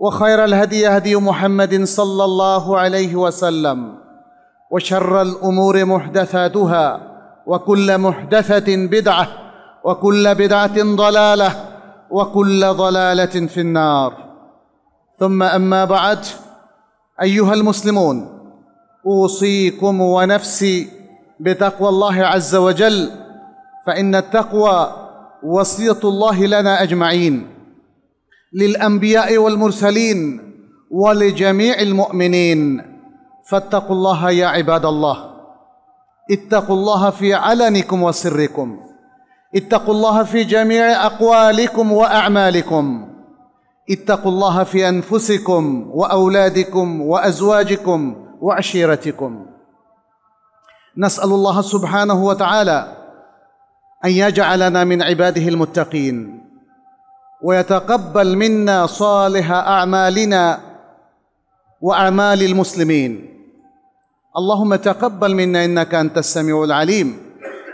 وخير الهدي هدي محمد صلى الله عليه وسلم وشر الامور محدثاتها وكل محدثه بدعه وكل بدعه ضلاله وكل ضلاله في النار ثم اما بعد ايها المسلمون اوصيكم ونفسي بتقوى الله عز وجل فان التقوى وصيه الله لنا اجمعين للانبياء والمرسلين ولجميع المؤمنين فاتقوا الله يا عباد الله اتقوا الله في علنكم وسركم اتقوا الله في جميع اقوالكم واعمالكم اتقوا الله في انفسكم واولادكم وازواجكم وعشيرتكم نسال الله سبحانه وتعالى ان يجعلنا من عباده المتقين ويتقبل منا صالح اعمالنا واعمال المسلمين اللهم تقبل منا انك انت السميع العليم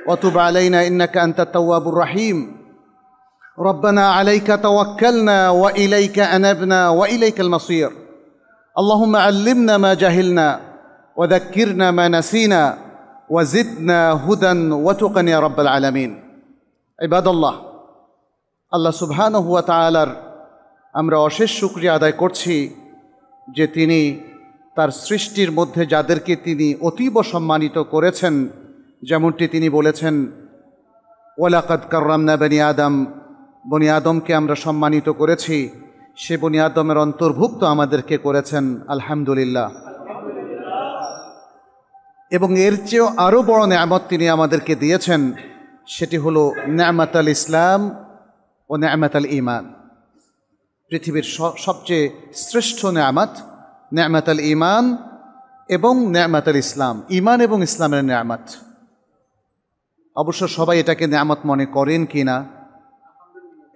وتب علينا انك انت التواب الرحيم ربنا عليك توكلنا واليك انبنا واليك المصير اللهم علمنا ما جهلنا وذكرنا ما نسينا وزدنا هدى وتقا يا رب العالمين عباد الله আল্লাহ সুবহান হুয়া তালার আমরা অশেষ শুক্রিয়া আদায় করছি যে তিনি তার সৃষ্টির মধ্যে যাদেরকে তিনি অতীব সম্মানিত করেছেন যেমনটি তিনি বলেছেন ওলাকাত কার্রামনা বনি আদম বনি আদমকে আমরা সম্মানিত করেছি সে বনি আদমের অন্তর্ভুক্ত আমাদেরকে করেছেন আলহামদুলিল্লাহ এবং এর চেয়েও আরও বড় নেয়ামত তিনি আমাদেরকে দিয়েছেন সেটি হলো নেয়ামাত আল ইসলাম ও ন্যামাত আল ইমান পৃথিবীর সবচেয়ে শ্রেষ্ঠ ন্যামাত ন্যামাত আল ইমান এবং ন্যামাত আল ইসলাম ইমান এবং ইসলামের ন্যামাত অবশ্য সবাই এটাকে ন্যামাত মনে করেন কি না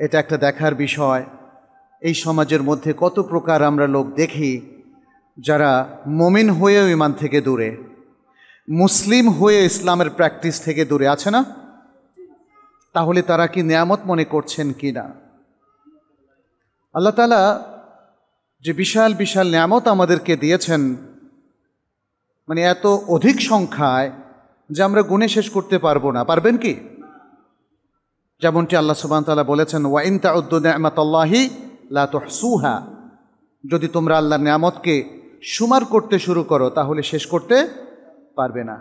এটা একটা দেখার বিষয় এই সমাজের মধ্যে কত প্রকার আমরা লোক দেখি যারা মমিন হয়েও ইমান থেকে দূরে মুসলিম হয়ে ইসলামের প্র্যাকটিস থেকে দূরে আছে না তাহলে তারা কি নিয়ামত মনে করছেন কি না আল্লাহ তালা যে বিশাল বিশাল নিয়ামত আমাদেরকে দিয়েছেন মানে এত অধিক সংখ্যায় যে আমরা গুণে শেষ করতে পারবো না পারবেন কি যেমনটি আল্লাহ সুবান তালা বলেছেন ওয়াইন তাউদ্দাহমাতাল্লাহি লাতহসুহা যদি তোমরা আল্লাহর নিয়ামতকে সুমার করতে শুরু করো তাহলে শেষ করতে পারবে না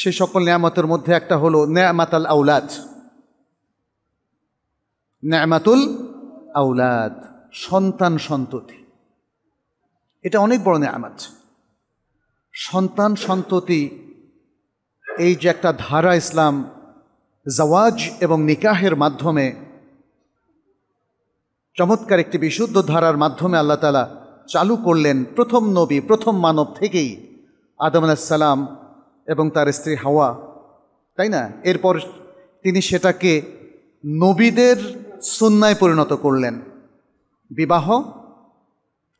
সে সকল নিয়ামতের মধ্যে একটা হলো ন্যামাতাল আউলাদ ন্যামাতুল আউলাদ সন্তান সন্ততি এটা অনেক বড় নেয়ামাত সন্তান সন্ততি এই যে একটা ধারা ইসলাম জাওয়াজ এবং নিকাহের মাধ্যমে চমৎকার একটি বিশুদ্ধ ধারার মাধ্যমে আল্লাহ তালা চালু করলেন প্রথম নবী প্রথম মানব থেকেই আদম আলাহ সালাম এবং তার স্ত্রী হাওয়া তাই না এরপর তিনি সেটাকে নবীদের সন্ন্যায় পরিণত করলেন বিবাহ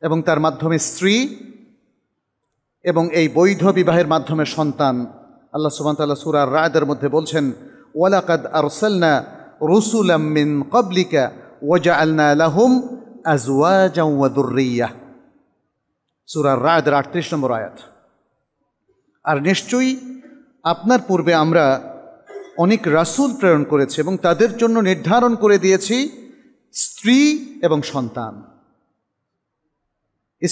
এবং তার মাধ্যমে স্ত্রী এবং এই বৈধ বিবাহের মাধ্যমে সন্তান আল্লাহ সুবান্তাল্লাহ সুরার রায়দের মধ্যে বলছেন ওয়ালাকাদ আরসালনা রসুলাম মিন কবলিকা ওয়াজা আলনা লাহুম আজওয়াজা ওয়াদুর্রিয়া সুরার রায়দের আটত্রিশ নম্বর আয়াত আর নিশ্চয়ই আপনার পূর্বে আমরা অনেক রাসুল প্রেরণ করেছি এবং তাদের জন্য নির্ধারণ করে দিয়েছি স্ত্রী এবং সন্তান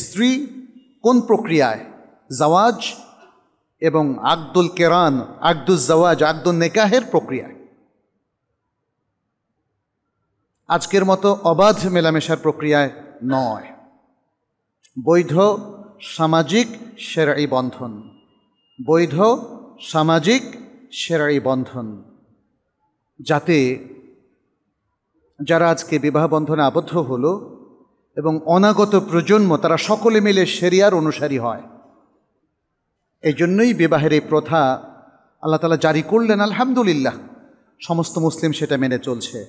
স্ত্রী কোন প্রক্রিয়ায় জাওয়াজ এবং আকদুল কেরান আকদুল জাওয়াজ আকদুল নেকাহের প্রক্রিয়ায় আজকের মতো অবাধ মেলামেশার প্রক্রিয়ায় নয় বৈধ সামাজিক সেরাই বন্ধন বৈধ সামাজিক সেরাই বন্ধন যাতে যারা আজকে বিবাহ বন্ধনে আবদ্ধ হল এবং অনাগত প্রজন্ম তারা সকলে মিলে সেরিয়ার অনুসারী হয় এই জন্যই বিবাহের এই প্রথা আল্লাহ তালা জারি করলেন আলহামদুলিল্লাহ সমস্ত মুসলিম সেটা মেনে চলছে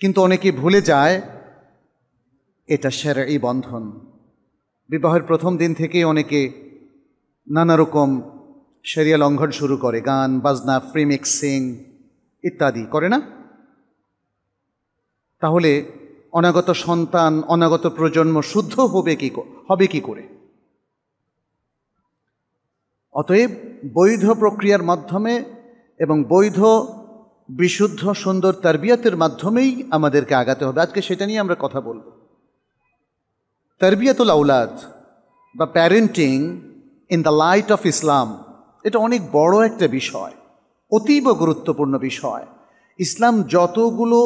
কিন্তু অনেকে ভুলে যায় এটা সেরা এই বন্ধন বিবাহের প্রথম দিন থেকেই অনেকে নানা রকম সেরিয়া লঙ্ঘন শুরু করে গান বাজনা ফ্রিমিক্সিং ইত্যাদি করে না তাহলে অনাগত সন্তান অনাগত প্রজন্ম শুদ্ধ হবে কি হবে কি করে অতএব বৈধ প্রক্রিয়ার মাধ্যমে এবং বৈধ বিশুদ্ধ সুন্দর তারবিয়াতের মাধ্যমেই আমাদেরকে আগাতে হবে আজকে সেটা নিয়ে আমরা কথা বলব তারবিয়াতুল আউলাদ বা parenting in the light of Islam এটা অনেক বড় একটা বিষয় অতীব গুরুত্বপূর্ণ বিষয় ইসলাম যতগুলো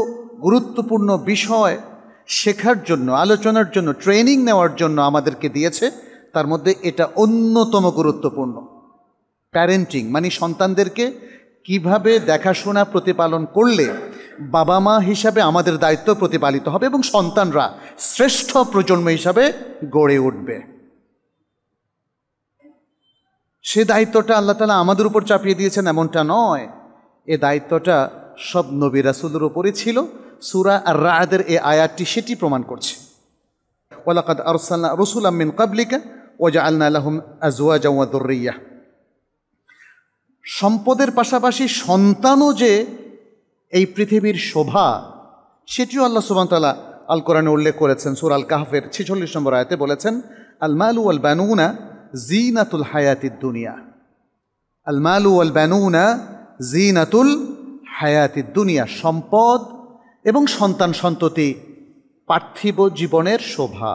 গুরুত্বপূর্ণ বিষয় শেখার জন্য আলোচনার জন্য ট্রেনিং নেওয়ার জন্য আমাদেরকে দিয়েছে তার মধ্যে এটা অন্যতম গুরুত্বপূর্ণ প্যারেন্টিং মানে সন্তানদেরকে কিভাবে দেখাশোনা প্রতিপালন করলে বাবা মা হিসাবে আমাদের দায়িত্ব প্রতিপালিত হবে এবং সন্তানরা শ্রেষ্ঠ প্রজন্ম হিসাবে গড়ে উঠবে সে দায়িত্বটা আল্লাহ তালা আমাদের উপর চাপিয়ে দিয়েছেন এমনটা নয় এ দায়িত্বটা সব নবী রাসুলের ওপরে ছিল সুরা আর রাদের এ আয়াতটি সেটি প্রমাণ করছে ওলাকাদ আরসাল্লা রসুল আমিন কাবলিকা ওজা আল্লাহ আলহম আজুয়া জাওয়াদুর্রিয়া সম্পদের পাশাপাশি সন্তানও যে এই পৃথিবীর শোভা সেটিও আল্লাহ সুবান্তালা আল কোরআনে উল্লেখ করেছেন সুর আল কাহফের ছেচল্লিশ নম্বর আয়তে বলেছেন আল মালু আল বানুনা জিনাতুল হায়াতির দুনিয়া আল মালু আল বানুনা জিনাতুল হায়াতির দুনিয়া সম্পদ এবং সন্তান সন্ততি পার্থিব জীবনের শোভা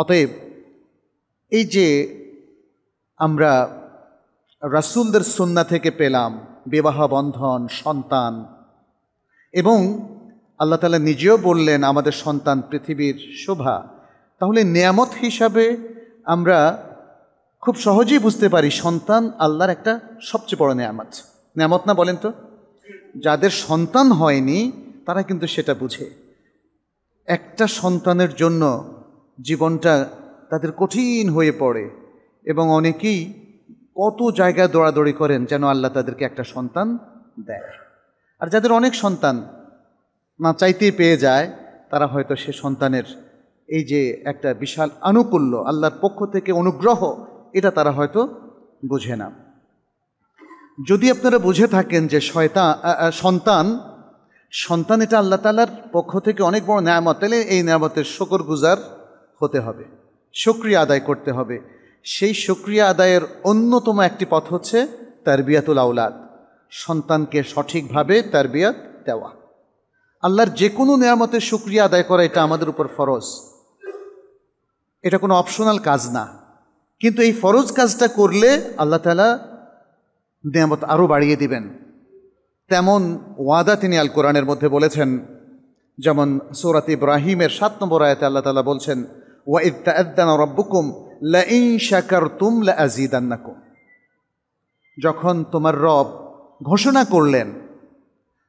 অতএব এই যে আমরা রাসুলদের সন্না থেকে পেলাম বিবাহ বন্ধন সন্তান এবং আল্লাহ তালা নিজেও বললেন আমাদের সন্তান পৃথিবীর শোভা তাহলে নিয়ামত হিসাবে আমরা খুব সহজেই বুঝতে পারি সন্তান আল্লাহর একটা সবচেয়ে বড় নিয়ামত নিয়ামত না বলেন তো যাদের সন্তান হয়নি তারা কিন্তু সেটা বুঝে একটা সন্তানের জন্য জীবনটা তাদের কঠিন হয়ে পড়ে এবং অনেকেই কত জায়গায় দৌড়াদৌড়ি করেন যেন আল্লাহ তাদেরকে একটা সন্তান দেয় আর যাদের অনেক সন্তান না চাইতেই পেয়ে যায় তারা হয়তো সে সন্তানের এই যে একটা বিশাল আনুকূল্য আল্লাহর পক্ষ থেকে অনুগ্রহ এটা তারা হয়তো বোঝে না যদি আপনারা বুঝে থাকেন যে শয়তা সন্তান সন্তান এটা আল্লাহ তালার পক্ষ থেকে অনেক বড় ন্যামত তাহলে এই ন্যামতের শকর গুজার হতে হবে সক্রিয় আদায় করতে হবে সেই সক্রিয় আদায়ের অন্যতম একটি পথ হচ্ছে তার বিয়াতুল আউলাদ সন্তানকে সঠিকভাবে তার বিয়াত দেওয়া আল্লাহর যে কোনো নিয়ামতের সুক্রিয়া আদায় করা এটা আমাদের উপর ফরজ এটা কোনো অপশনাল কাজ না কিন্তু এই ফরজ কাজটা করলে আল্লাহ তালা দেয়ামত আরও বাড়িয়ে দিবেন তেমন ওয়াদা তিনি আল কোরআনের মধ্যে বলেছেন যেমন সৌরাত ইব্রাহিমের সাত নম্বর আয়তে আল্লাহ তালা বলছেন ওয়া ইদ্দান তুম লাজিদান্নাকুম যখন তোমার রব ঘোষণা করলেন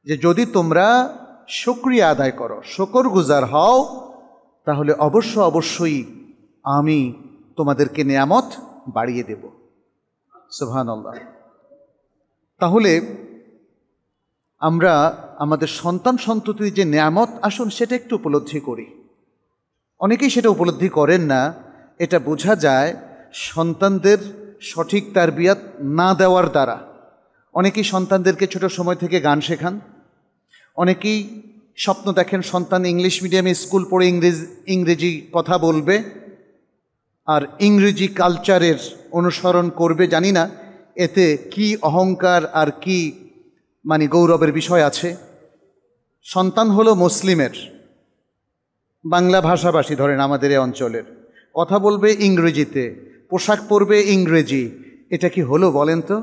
যে যদি তোমরা সক্রিয়া আদায় করো শকর গুজার হও তাহলে অবশ্য অবশ্যই আমি তোমাদেরকে নেয়ামত বাড়িয়ে দেব সোহান আল্লাহ তাহলে আমরা আমাদের সন্তান সন্ততির যে নেয়ামত আসুন সেটা একটু উপলব্ধি করি অনেকেই সেটা উপলব্ধি করেন না এটা বোঝা যায় সন্তানদের সঠিক তারবিয়াত না দেওয়ার দ্বারা অনেকেই সন্তানদেরকে ছোট সময় থেকে গান শেখান অনেকেই স্বপ্ন দেখেন সন্তান ইংলিশ মিডিয়ামে স্কুল পড়ে ইংরেজ ইংরেজি কথা বলবে আর ইংরেজি কালচারের অনুসরণ করবে জানি না এতে কি অহংকার আর কি মানে গৌরবের বিষয় আছে সন্তান হলো মুসলিমের বাংলা ভাষাভাষী ধরেন আমাদের এ অঞ্চলের কথা বলবে ইংরেজিতে পোশাক পরবে ইংরেজি এটা কি হলো বলেন তো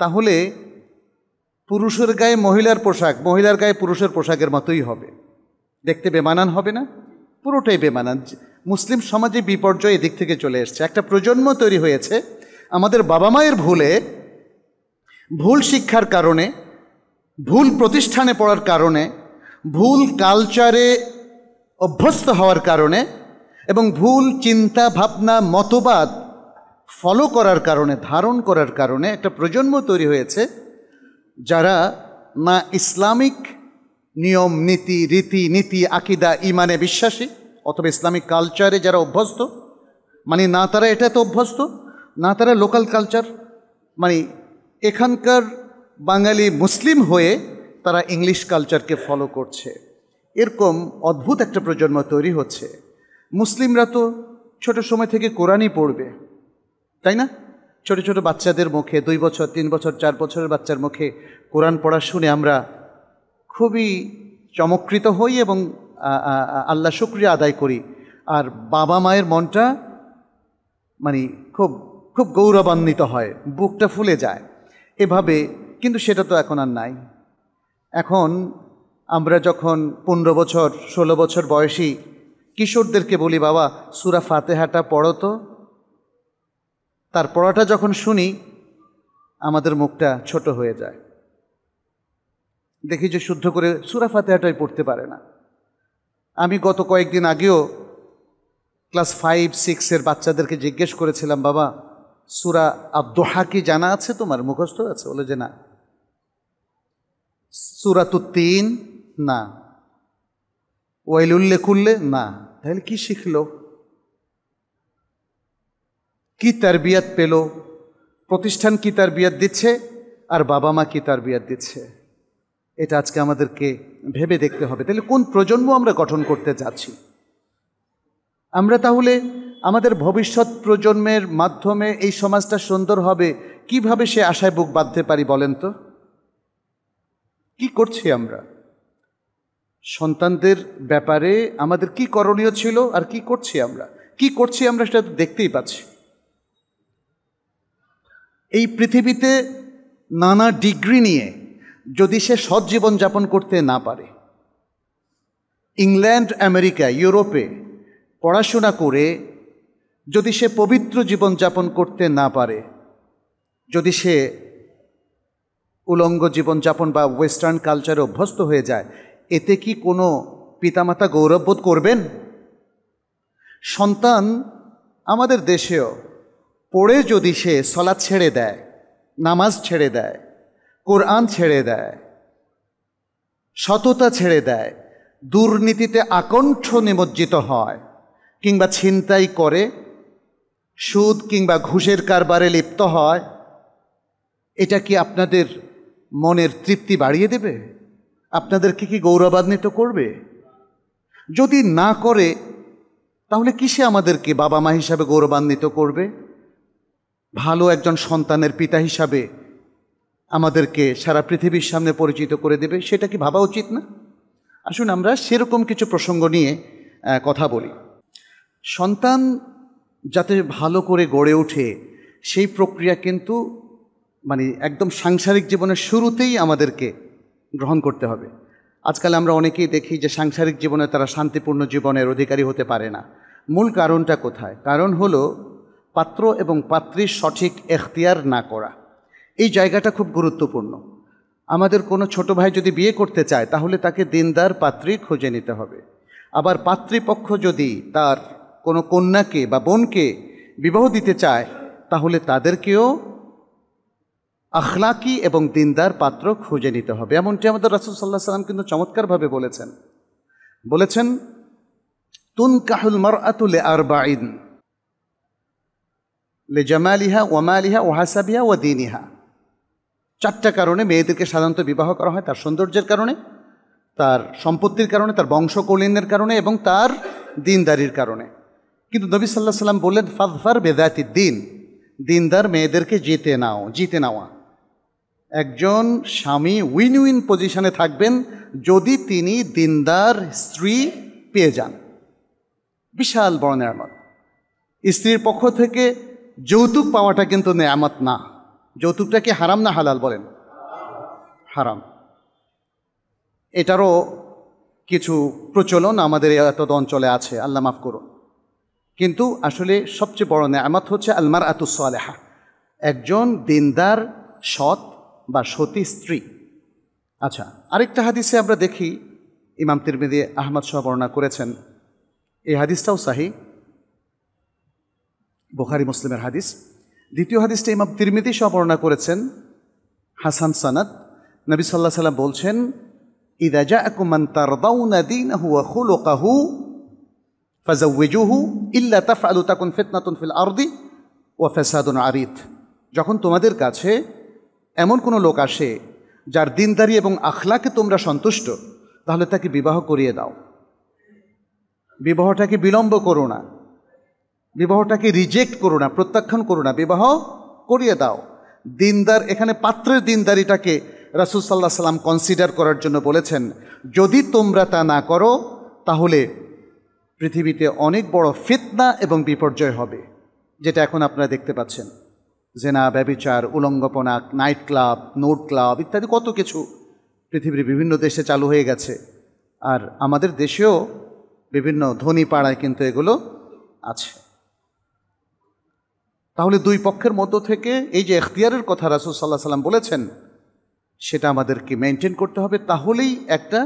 তাহলে পুরুষের গায়ে মহিলার পোশাক মহিলার গায়ে পুরুষের পোশাকের মতোই হবে দেখতে বেমানান হবে না পুরোটাই বেমানান মুসলিম সমাজে বিপর্যয় এদিক থেকে চলে এসছে একটা প্রজন্ম তৈরি হয়েছে আমাদের বাবা মায়ের ভুলে ভুল শিক্ষার কারণে ভুল প্রতিষ্ঠানে পড়ার কারণে ভুল কালচারে অভ্যস্ত হওয়ার কারণে এবং ভুল চিন্তা ভাবনা মতবাদ ফলো করার কারণে ধারণ করার কারণে একটা প্রজন্ম তৈরি হয়েছে যারা না ইসলামিক নিয়ম নীতি রীতি নীতি আকিদা ইমানে বিশ্বাসী অথবা ইসলামিক কালচারে যারা অভ্যস্ত মানে না তারা এটাতে অভ্যস্ত না তারা লোকাল কালচার মানে এখানকার বাঙালি মুসলিম হয়ে তারা ইংলিশ কালচারকে ফলো করছে এরকম অদ্ভুত একটা প্রজন্ম তৈরি হচ্ছে মুসলিমরা তো ছোট সময় থেকে কোরআনই পড়বে তাই না ছোট ছোট বাচ্চাদের মুখে দুই বছর তিন বছর চার বছরের বাচ্চার মুখে কোরআন পড়া শুনে আমরা খুবই চমকৃত হই এবং আল্লাহ শুক্রিয়া আদায় করি আর বাবা মায়ের মনটা মানে খুব খুব গৌরবান্বিত হয় বুকটা ফুলে যায় এভাবে কিন্তু সেটা তো এখন আর নাই এখন আমরা যখন পনেরো বছর ষোলো বছর বয়সী কিশোরদেরকে বলি বাবা সুরা ফাতেহাটা পড়ো তো তার পড়াটা যখন শুনি আমাদের মুখটা ছোট হয়ে যায় দেখি যে শুদ্ধ করে সুরা ফাতেহাটাই পড়তে পারে না আমি গত কয়েকদিন আগেও ক্লাস ফাইভ সিক্সের বাচ্চাদেরকে জিজ্ঞেস করেছিলাম বাবা সুরা আব্দোহা কি জানা আছে তোমার মুখস্থ আছে বলে যে না তিন না উল্লে কুললে না তাহলে কি শিখলো কি তারবিয়াত পেল প্রতিষ্ঠান কি বিয়াত দিচ্ছে আর বাবা মা কি তার বিয়াত দিচ্ছে এটা আজকে আমাদেরকে ভেবে দেখতে হবে তাহলে কোন প্রজন্ম আমরা গঠন করতে যাচ্ছি আমরা তাহলে আমাদের ভবিষ্যৎ প্রজন্মের মাধ্যমে এই সমাজটা সুন্দর হবে কিভাবে সে আশায় বুক বাঁধতে পারি বলেন তো কি করছি আমরা সন্তানদের ব্যাপারে আমাদের কি করণীয় ছিল আর কি করছি আমরা কি করছি আমরা সেটা দেখতেই পাচ্ছি এই পৃথিবীতে নানা ডিগ্রি নিয়ে যদি সে সৎ জীবনযাপন করতে না পারে ইংল্যান্ড আমেরিকা ইউরোপে পড়াশোনা করে যদি সে পবিত্র জীবন যাপন করতে না পারে যদি সে উলঙ্গ জীবনযাপন বা ওয়েস্টার্ন কালচারে অভ্যস্ত হয়ে যায় এতে কি কোনো পিতামাতা গৌরববোধ করবেন সন্তান আমাদের দেশেও পড়ে যদি সে সলাদ ছেড়ে দেয় নামাজ ছেড়ে দেয় কোরআন ছেড়ে দেয় সততা ছেড়ে দেয় দুর্নীতিতে আকণ্ঠ নিমজ্জিত হয় কিংবা ছিনতাই করে সুদ কিংবা ঘুষের কারবারে লিপ্ত হয় এটা কি আপনাদের মনের তৃপ্তি বাড়িয়ে দেবে আপনাদের কি কি গৌরবান্বিত করবে যদি না করে তাহলে কিসে আমাদেরকে বাবা মা হিসাবে গৌরবান্বিত করবে ভালো একজন সন্তানের পিতা হিসাবে আমাদেরকে সারা পৃথিবীর সামনে পরিচিত করে দেবে সেটা কি ভাবা উচিত না আসুন আমরা সেরকম কিছু প্রসঙ্গ নিয়ে কথা বলি সন্তান যাতে ভালো করে গড়ে ওঠে সেই প্রক্রিয়া কিন্তু মানে একদম সাংসারিক জীবনের শুরুতেই আমাদেরকে গ্রহণ করতে হবে আজকাল আমরা অনেকেই দেখি যে সাংসারিক জীবনে তারা শান্তিপূর্ণ জীবনের অধিকারী হতে পারে না মূল কারণটা কোথায় কারণ হলো পাত্র এবং পাত্রীর সঠিক এখতিয়ার না করা এই জায়গাটা খুব গুরুত্বপূর্ণ আমাদের কোনো ছোট ভাই যদি বিয়ে করতে চায় তাহলে তাকে দিনদার পাত্রী খুঁজে নিতে হবে আবার পাত্রীপক্ষ যদি তার কোনো কন্যাকে বা বোনকে বিবাহ দিতে চায় তাহলে তাদেরকেও আখলাকি এবং দিনদার পাত্র খুঁজে নিতে হবে এমনটি আমাদের রাসুল সাল্লাহ সাল্লাম কিন্তু চমৎকারভাবে বলেছেন বলেছেন তুন কাহুল মর আতুলে আর বাঈন লে জামালিহা ওয়ামালিহা ওহাসাবিহা ও দিনিহা চারটা কারণে মেয়েদেরকে সাধারণত বিবাহ করা হয় তার সৌন্দর্যের কারণে তার সম্পত্তির কারণে তার বংশকলিনের কারণে এবং তার দিনদারির কারণে কিন্তু নবী সাল্লাহ সাল্লাম বললেন ফাদফার বেদায়তি দিন দিনদার মেয়েদেরকে জিতে নাও জিতে নেওয়া একজন স্বামী উইন উইন পজিশনে থাকবেন যদি তিনি দিনদার স্ত্রী পেয়ে যান বিশাল বড় নেয়ামত স্ত্রীর পক্ষ থেকে যৌতুক পাওয়াটা কিন্তু নেয়ামত না যৌতুকটা কি হারাম না হালাল বলেন হারাম এটারও কিছু প্রচলন আমাদের এতদ অঞ্চলে আছে আল্লাহ মাফ করুন কিন্তু আসলে সবচেয়ে বড় নেয়ামাত হচ্ছে আলমার আতুসালেহা একজন দিনদার সৎ বা সতী স্ত্রী আচ্ছা আরেকটা হাদিসে আমরা দেখি ইমাম তিরমিদি আহমদ শাহ বর্ণনা করেছেন এই হাদিসটাও সাহি বোখারি মুসলিমের হাদিস দ্বিতীয় হাদিসটা ইমাম তিরমিতি সহ বর্ণনা করেছেন হাসান সানাদ নবী সাল্লাহ সাল্লাম বলছেন ইদা জা আকুমান তার দাউনা দিন হুয়া খুলো কাহু ফাজাউজুহু ইল্লা তাফ আলু তাকুন ফিতনাতুন ফিল আরদি ও ফেসাদুন আরিদ যখন তোমাদের কাছে এমন কোনো লোক আসে যার দিনদারি এবং আখলাকে তোমরা সন্তুষ্ট তাহলে তাকে বিবাহ করিয়ে দাও বিবাহটাকে বিলম্ব করো না বিবাহটাকে রিজেক্ট করো না প্রত্যাখ্যান করো না বিবাহ করিয়ে দাও দিনদার এখানে পাত্রের দিনদারিটাকে রাসুল সাল্লাহ সাল্লাম কনসিডার করার জন্য বলেছেন যদি তোমরা তা না করো তাহলে পৃথিবীতে অনেক বড় ফিতনা এবং বিপর্যয় হবে যেটা এখন আপনারা দেখতে পাচ্ছেন জেনা ব্যবিচার উলঙ্গপনা নাইট ক্লাব নোট ক্লাব ইত্যাদি কত কিছু পৃথিবীর বিভিন্ন দেশে চালু হয়ে গেছে আর আমাদের দেশেও বিভিন্ন ধনী পাড়ায় কিন্তু এগুলো আছে তাহলে দুই পক্ষের মধ্য থেকে এই যে এখতিয়ারের কথা রাসুল সাল্লাহ সাল্লাম বলেছেন সেটা আমাদেরকে মেনটেন করতে হবে তাহলেই একটা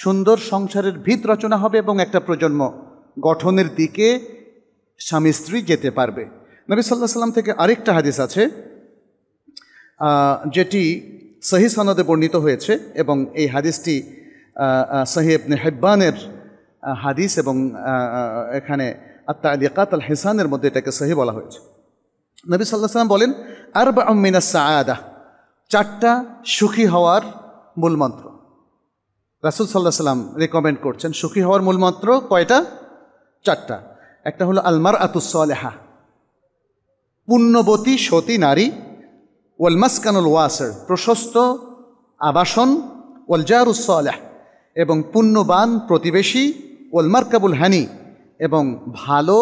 সুন্দর সংসারের ভিত রচনা হবে এবং একটা প্রজন্ম গঠনের দিকে স্বামী স্ত্রী যেতে পারবে নবী সাল্লাহ সাল্লাম থেকে আরেকটা হাদিস আছে যেটি সহি সনদে বর্ণিত হয়েছে এবং এই হাদিসটি সহি ইবনে হেব্বানের হাদিস এবং এখানে আত্মা আলিয়াকাত আল হেসানের মধ্যে এটাকে সহি বলা হয়েছে নবী সাল্লাহ সাল্লাম বলেন আর বা মিনা সায়াদা চারটা সুখী হওয়ার মূলমন্ত্র রাসুল সাল্লাহ সাল্লাম রেকমেন্ড করছেন সুখী হওয়ার মূলমন্ত্র কয়টা চারটা একটা হলো আলমার আতুসলেহা পুণ্যবতী সতী নারী ওয়ালমাসকানুল ওয়াসার প্রশস্ত আবাসন ওয়ালজারুসলেহ এবং পুণ্যবান প্রতিবেশী কাবুল হানি এবং ভালো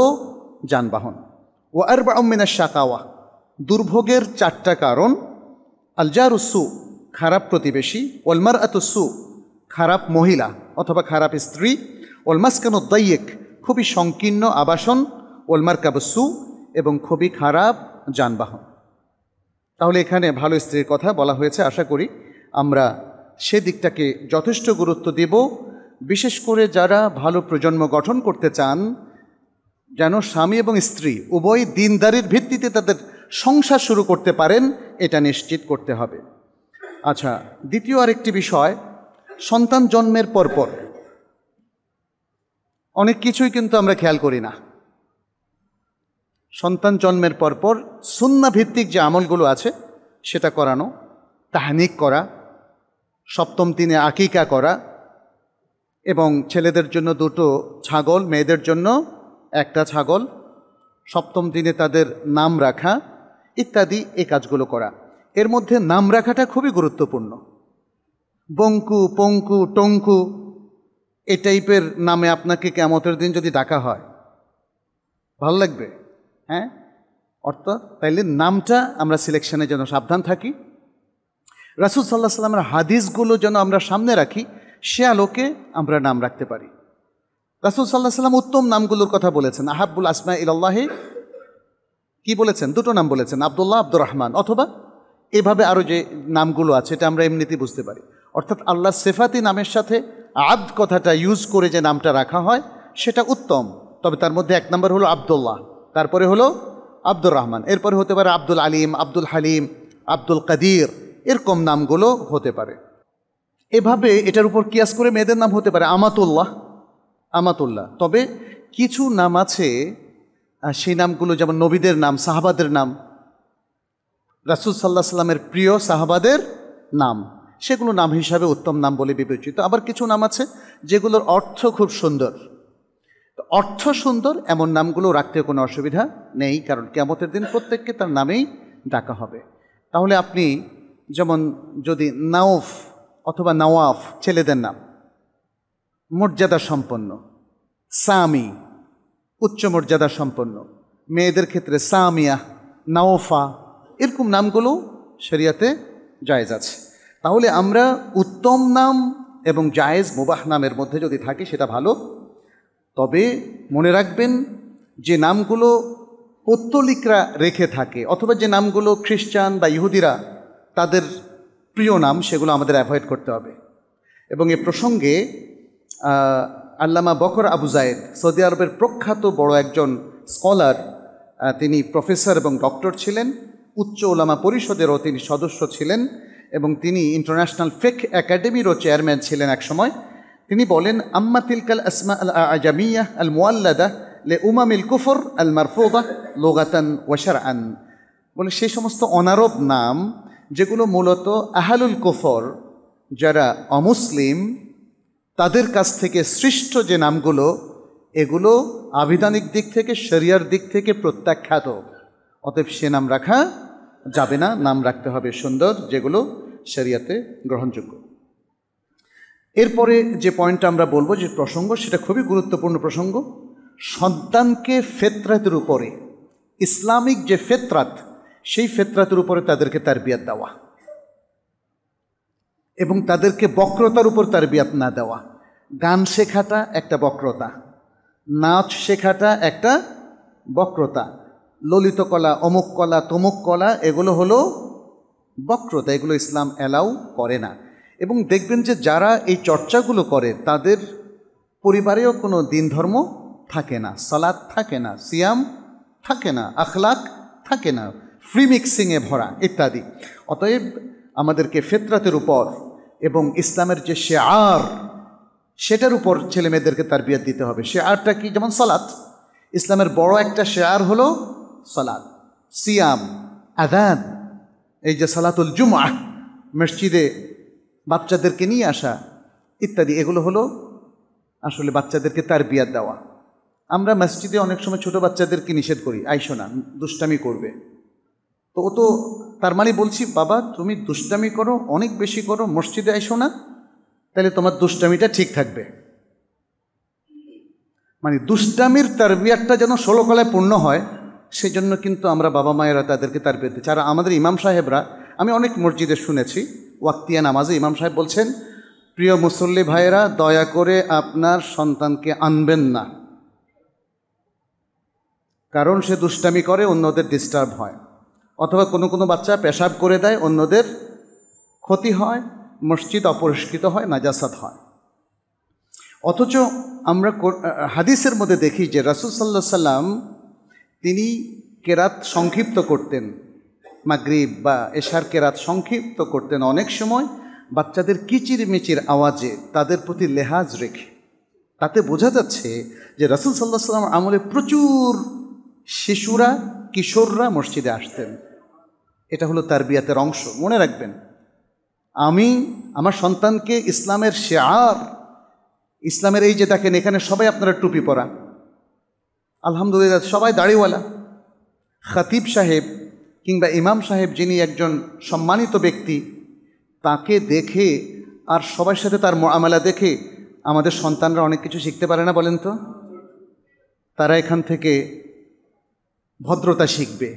যানবাহন ও বা অম্মিনা শাকাওয়া দুর্ভোগের চারটা কারণ আলজারুসু খারাপ প্রতিবেশী ওলমার সু খারাপ মহিলা অথবা খারাপ স্ত্রী কেন দৈয়েক খুবই সংকীর্ণ আবাসন ওলমার কাবসু এবং খুবই খারাপ যানবাহন তাহলে এখানে ভালো স্ত্রীর কথা বলা হয়েছে আশা করি আমরা সে দিকটাকে যথেষ্ট গুরুত্ব দেব বিশেষ করে যারা ভালো প্রজন্ম গঠন করতে চান যেন স্বামী এবং স্ত্রী উভয় দিনদারির ভিত্তিতে তাদের সংসার শুরু করতে পারেন এটা নিশ্চিত করতে হবে আচ্ছা দ্বিতীয় আরেকটি বিষয় সন্তান জন্মের পরপর অনেক কিছুই কিন্তু আমরা খেয়াল করি না সন্তান জন্মের পরপর সুন্না ভিত্তিক যে আমলগুলো আছে সেটা করানো তাহানিক করা সপ্তম দিনে আকিকা করা এবং ছেলেদের জন্য দুটো ছাগল মেয়েদের জন্য একটা ছাগল সপ্তম দিনে তাদের নাম রাখা ইত্যাদি এ কাজগুলো করা এর মধ্যে নাম রাখাটা খুবই গুরুত্বপূর্ণ বঙ্কু পঙ্কু টঙ্কু এই টাইপের নামে আপনাকে কেমতের দিন যদি ডাকা হয় ভালো লাগবে হ্যাঁ অর্থাৎ তাইলে নামটা আমরা সিলেকশনে যেন সাবধান থাকি রাসুল সাল্লাহ সাল্লামের হাদিসগুলো যেন আমরা সামনে রাখি সে আলোকে আমরা নাম রাখতে পারি রাসুল সাল্লাহ সাল্লাম উত্তম নামগুলোর কথা বলেছেন আহাবুল আসমা ইল্লাহি কি বলেছেন দুটো নাম বলেছেন আবদুল্লাহ আব্দুর রহমান অথবা এভাবে আরও যে নামগুলো আছে এটা আমরা এমনিতেই বুঝতে পারি অর্থাৎ আল্লাহ সেফাতি নামের সাথে আব্দ কথাটা ইউজ করে যে নামটা রাখা হয় সেটা উত্তম তবে তার মধ্যে এক নম্বর হলো আবদুল্লাহ তারপরে হলো আব্দুর রহমান এরপরে হতে পারে আব্দুল আলিম আব্দুল হালিম আব্দুল কাদির এরকম নামগুলো হতে পারে এভাবে এটার উপর কিয়াস করে মেয়েদের নাম হতে পারে আমাতুল্লাহ আমাতুল্লাহ তবে কিছু নাম আছে সেই নামগুলো যেমন নবীদের নাম সাহাবাদের নাম রাসুল সাল্লাহ সাল্লামের প্রিয় সাহাবাদের নাম সেগুলো নাম হিসাবে উত্তম নাম বলে বিবেচিত আবার কিছু নাম আছে যেগুলোর অর্থ খুব সুন্দর অর্থ সুন্দর এমন নামগুলো রাখতে কোনো অসুবিধা নেই কারণ কেমতের দিন প্রত্যেককে তার নামেই ডাকা হবে তাহলে আপনি যেমন যদি নাওফ অথবা নওয়াফ ছেলেদের নাম মর্যাদা সম্পন্ন সামি উচ্চ মর্যাদা সম্পন্ন মেয়েদের ক্ষেত্রে সামিয়া নাওফা এরকম নামগুলো শরিয়াতে জায়েজ আছে তাহলে আমরা উত্তম নাম এবং জায়েজ মুবাহ নামের মধ্যে যদি থাকে সেটা ভালো তবে মনে রাখবেন যে নামগুলো পত্তলিকরা রেখে থাকে অথবা যে নামগুলো খ্রিস্টান বা ইহুদিরা তাদের প্রিয় নাম সেগুলো আমাদের অ্যাভয়েড করতে হবে এবং এ প্রসঙ্গে আল্লামা বকর আবু জায়েদ সৌদি আরবের প্রখ্যাত বড় একজন স্কলার তিনি প্রফেসর এবং ডক্টর ছিলেন উচ্চ ওলামা পরিষদেরও তিনি সদস্য ছিলেন এবং তিনি ইন্টারন্যাশনাল ফেক একাডেমিরও চেয়ারম্যান ছিলেন একসময় তিনি বলেন আম্মা তিলকাল আসমা আল আজামিয়া আল মোয়াল্লাদা লে উমামিল কুফর আল মারফোদা লোগাতান ওয়াশার আন বলে সেই সমস্ত অনারব নাম যেগুলো মূলত আহালুল কুফর যারা অমুসলিম তাদের কাছ থেকে সৃষ্ট যে নামগুলো এগুলো আবিধানিক দিক থেকে শরিয়ার দিক থেকে প্রত্যাখ্যাত অতএব সে নাম রাখা যাবে না নাম রাখতে হবে সুন্দর যেগুলো শরিয়াতে গ্রহণযোগ্য এরপরে যে পয়েন্টটা আমরা বলবো যে প্রসঙ্গ সেটা খুবই গুরুত্বপূর্ণ প্রসঙ্গ সন্তানকে ফেতরাতের উপরে ইসলামিক যে ফেতরাত সেই ফেতরাতের উপরে তাদেরকে তার বিয়ার দেওয়া এবং তাদেরকে বক্রতার উপর তার বিয়াত না দেওয়া গান শেখাটা একটা বক্রতা নাচ শেখাটা একটা বক্রতা ললিত কলা অমুক কলা তমুক কলা এগুলো হলো বক্রতা এগুলো ইসলাম অ্যালাউ করে না এবং দেখবেন যে যারা এই চর্চাগুলো করে তাদের পরিবারেও কোনো দিন ধর্ম থাকে না সালাদ থাকে না সিয়াম থাকে না আখলাক থাকে না ফ্রি মিক্সিংয়ে ভরা ইত্যাদি অতএব আমাদেরকে ফেতরাতের উপর এবং ইসলামের যে শেয়ার সেটার উপর ছেলে মেয়েদেরকে তার তারবিয়াত দিতে হবে শেয়ারটা কি যেমন সালাত ইসলামের বড় একটা শেয়ার হলো সালাত সিয়াম আদান এই যে সালাতুল জুমা মসজিদে বাচ্চাদেরকে নিয়ে আসা ইত্যাদি এগুলো হলো আসলে বাচ্চাদেরকে তার বিয়ার দেওয়া আমরা মসজিদে অনেক সময় ছোট বাচ্চাদেরকে নিষেধ করি আইসো না দুষ্টামি করবে তো ও তো তার মানে বলছি বাবা তুমি দুষ্টামি করো অনেক বেশি করো মসজিদে আইসো না তাহলে তোমার দুষ্টামিটা ঠিক থাকবে মানে দুষ্টামির তারবিয়াতটা যেন ষোলো কলায় পূর্ণ হয় সেজন্য কিন্তু আমরা বাবা মায়েরা তাদেরকে তারবিয়াত দিচ্ছি আর আমাদের ইমাম সাহেবরা আমি অনেক মসজিদে শুনেছি ওয়াক্তিয়া নামাজে ইমাম সাহেব বলছেন প্রিয় মুসল্লি ভাইয়েরা দয়া করে আপনার সন্তানকে আনবেন না কারণ সে দুষ্টামি করে অন্যদের ডিস্টার্ব হয় অথবা কোনো কোনো বাচ্চা পেশাব করে দেয় অন্যদের ক্ষতি হয় মসজিদ অপরিষ্কৃত হয় নাজাসাত হয় অথচ আমরা হাদিসের মধ্যে দেখি যে রাসুল সাল্লাহ সাল্লাম তিনি কেরাত সংক্ষিপ্ত করতেন মাগরিব বা এশার কেরাত সংক্ষিপ্ত করতেন অনেক সময় বাচ্চাদের কিচির মিচির আওয়াজে তাদের প্রতি লেহাজ রেখে তাতে বোঝা যাচ্ছে যে রাসুল সাল্লাহ সাল্লাম আমলে প্রচুর শিশুরা কিশোররা মসজিদে আসতেন এটা হলো তার বিয়াতের অংশ মনে রাখবেন আমি আমার সন্তানকে ইসলামের শেয়ার ইসলামের এই যে দেখেন এখানে সবাই আপনারা টুপি পরা আলহামদুলিল্লাহ সবাই দাড়িওয়ালা খাতিব সাহেব কিংবা ইমাম সাহেব যিনি একজন সম্মানিত ব্যক্তি তাকে দেখে আর সবার সাথে তার আমেলা দেখে আমাদের সন্তানরা অনেক কিছু শিখতে পারে না বলেন তো তারা এখান থেকে ভদ্রতা শিখবে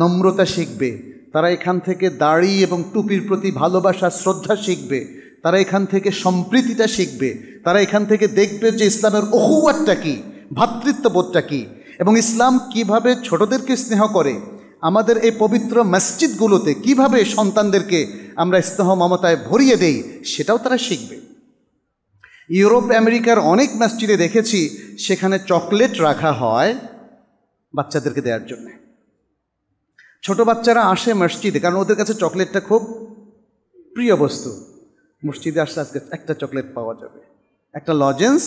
নম্রতা শিখবে তারা এখান থেকে দাড়ি এবং টুপির প্রতি ভালোবাসা শ্রদ্ধা শিখবে তারা এখান থেকে সম্প্রীতিটা শিখবে তারা এখান থেকে দেখবে যে ইসলামের অহুয়ারটা কী ভ্রাতৃত্ববোধটা কী এবং ইসলাম কিভাবে ছোটদেরকে স্নেহ করে আমাদের এই পবিত্র মসজিদগুলোতে কিভাবে সন্তানদেরকে আমরা স্নেহ মমতায় ভরিয়ে দেই সেটাও তারা শিখবে ইউরোপ আমেরিকার অনেক মসজিদে দেখেছি সেখানে চকলেট রাখা হয় বাচ্চাদেরকে দেওয়ার জন্যে ছোট বাচ্চারা আসে মসজিদে কারণ ওদের কাছে চকলেটটা খুব প্রিয় বস্তু মসজিদে আসলে আজকে একটা চকলেট পাওয়া যাবে একটা লজেন্স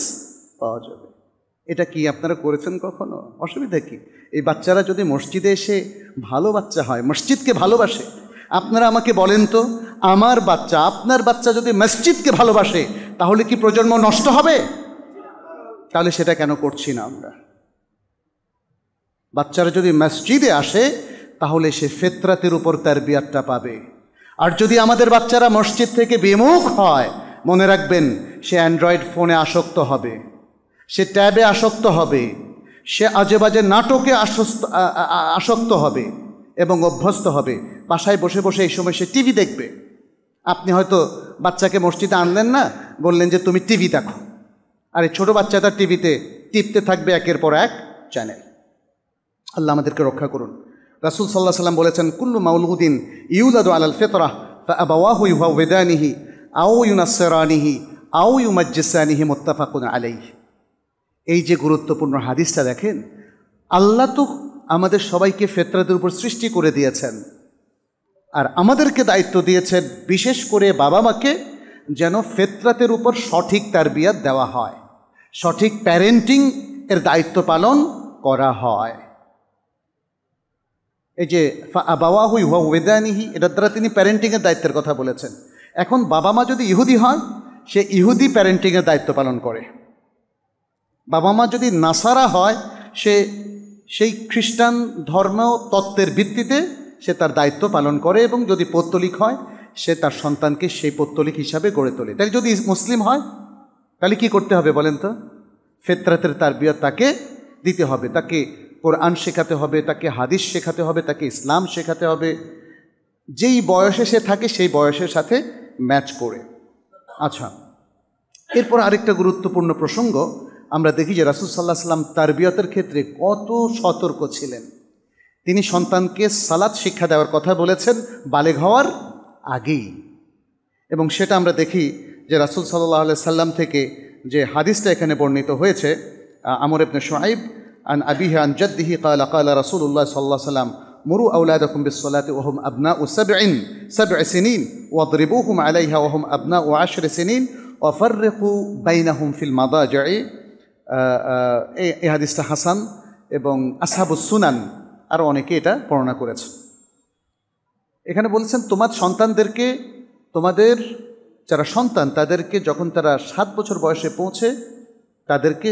পাওয়া যাবে এটা কি আপনারা করেছেন কখনো অসুবিধা কি এই বাচ্চারা যদি মসজিদে এসে ভালো বাচ্চা হয় মসজিদকে ভালোবাসে আপনারা আমাকে বলেন তো আমার বাচ্চা আপনার বাচ্চা যদি মসজিদকে ভালোবাসে তাহলে কি প্রজন্ম নষ্ট হবে তাহলে সেটা কেন করছি না আমরা বাচ্চারা যদি মসজিদে আসে তাহলে সে ফেতরাতের উপর তার বিয়ারটা পাবে আর যদি আমাদের বাচ্চারা মসজিদ থেকে বিমুখ হয় মনে রাখবেন সে অ্যান্ড্রয়েড ফোনে আসক্ত হবে সে ট্যাবে আসক্ত হবে সে আজেবাজে নাটকে আসস্ত আসক্ত হবে এবং অভ্যস্ত হবে বাসায় বসে বসে এই সময় সে টিভি দেখবে আপনি হয়তো বাচ্চাকে মসজিদে আনলেন না বললেন যে তুমি টিভি দেখো আর এই ছোটো বাচ্চা তার টিভিতে টিপতে থাকবে একের পর এক চ্যানেল আল্লাহ আমাদেরকে রক্ষা করুন রাসুল সাল্লাহ সাল্লাম বলেছেন কুল্লু মাউলুদ্দিন ইউলাদু আলাল ফেতরাহ আবাওয়াহু ইউহাউদানিহি আও ইউনাসরানিহি আও মোত্তাফা মোত্তাফাকুন আলাই এই যে গুরুত্বপূর্ণ হাদিসটা দেখেন আল্লাহ তো আমাদের সবাইকে ফেতরাদের উপর সৃষ্টি করে দিয়েছেন আর আমাদেরকে দায়িত্ব দিয়েছেন বিশেষ করে বাবা মাকে যেন ফেতরাতের উপর সঠিক তার বিয়ার দেওয়া হয় সঠিক প্যারেন্টিং এর দায়িত্ব পালন করা হয় এই যে বাবাহু ইহুয়া ওয়েদানিহি এটার দ্বারা তিনি প্যারেন্টিংয়ের দায়িত্বের কথা বলেছেন এখন বাবা মা যদি ইহুদি হয় সে ইহুদি প্যারেন্টিংয়ের দায়িত্ব পালন করে বাবা মা যদি নাসারা হয় সে সেই খ্রিস্টান ধর্ম তত্ত্বের ভিত্তিতে সে তার দায়িত্ব পালন করে এবং যদি পত্তলিক হয় সে তার সন্তানকে সেই পত্তলিক হিসাবে গড়ে তোলে তাহলে যদি মুসলিম হয় তাহলে কি করতে হবে বলেন তো ফেতরাতের তার বিয়া তাকে দিতে হবে তাকে কোরআন শেখাতে হবে তাকে হাদিস শেখাতে হবে তাকে ইসলাম শেখাতে হবে যেই বয়সে সে থাকে সেই বয়সের সাথে ম্যাচ করে আচ্ছা এরপর আরেকটা গুরুত্বপূর্ণ প্রসঙ্গ আমরা দেখি যে রাসুল সাল্লাহ সাল্লাম তারবিয়তের ক্ষেত্রে কত সতর্ক ছিলেন তিনি সন্তানকে সালাদ শিক্ষা দেওয়ার কথা বলেছেন বালেগ হওয়ার আগেই এবং সেটা আমরা দেখি যে রাসুল সাল্লাহ সাল্লাম থেকে যে হাদিসটা এখানে বর্ণিত হয়েছে আমর এবনে সোহাইব عن أبيه عن جده قال قال رسول الله صلى الله عليه وسلم مروا أولادكم بالصلاة وهم أبناء سبع سبع سنين واضربوهم عليها وهم أبناء عشر سنين وفرقوا بينهم في المضاجع এই হাদিসটা হাসান এবং আসহাবুস সুনান আরও অনেকে এটা বর্ণনা করেছে এখানে বলছেন তোমার সন্তানদেরকে তোমাদের যারা সন্তান তাদেরকে যখন তারা সাত বছর বয়সে পৌঁছে তাদেরকে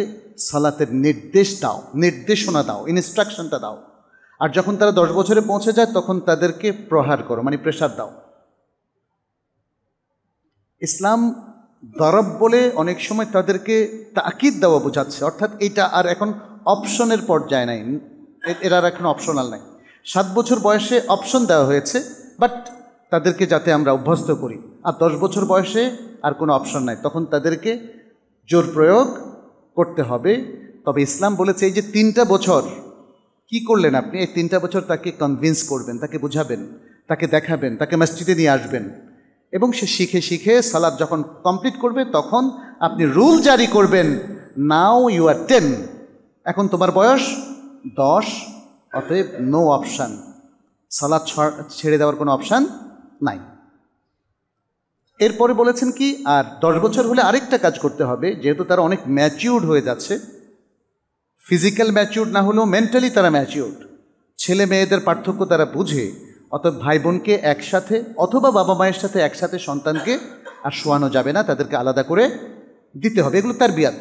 সালাতের নির্দেশ দাও নির্দেশনা দাও ইনস্ট্রাকশনটা দাও আর যখন তারা দশ বছরে পৌঁছে যায় তখন তাদেরকে প্রহার করো মানে প্রেশার দাও ইসলাম দরব বলে অনেক সময় তাদেরকে তাকিদ দেওয়া বোঝাচ্ছে অর্থাৎ এটা আর এখন অপশনের পর্যায়ে নাই এরা আর এখন অপশনাল নাই সাত বছর বয়সে অপশন দেওয়া হয়েছে বাট তাদেরকে যাতে আমরা অভ্যস্ত করি আর দশ বছর বয়সে আর কোনো অপশন নাই তখন তাদেরকে জোর প্রয়োগ করতে হবে তবে ইসলাম বলেছে এই যে তিনটা বছর কি করলেন আপনি এই তিনটা বছর তাকে কনভিন্স করবেন তাকে বুঝাবেন তাকে দেখাবেন তাকে মসজিদে নিয়ে আসবেন এবং সে শিখে শিখে সালাদ যখন কমপ্লিট করবে তখন আপনি রুল জারি করবেন নাও ইউ আর টেন এখন তোমার বয়স দশ অতএব নো অপশান সালাদ ছেড়ে দেওয়ার কোনো অপশান নাই এরপরে বলেছেন কি আর দশ বছর হলে আরেকটা কাজ করতে হবে যেহেতু তারা অনেক ম্যাচিউর্ড হয়ে যাচ্ছে ফিজিক্যাল ম্যাচিউর্ড না হলেও মেন্টালি তারা ম্যাচিউর্ড ছেলে মেয়েদের পার্থক্য তারা বুঝে অত ভাই বোনকে একসাথে অথবা বাবা মায়ের সাথে একসাথে সন্তানকে আর শোয়ানো যাবে না তাদেরকে আলাদা করে দিতে হবে এগুলো তার বিয়াত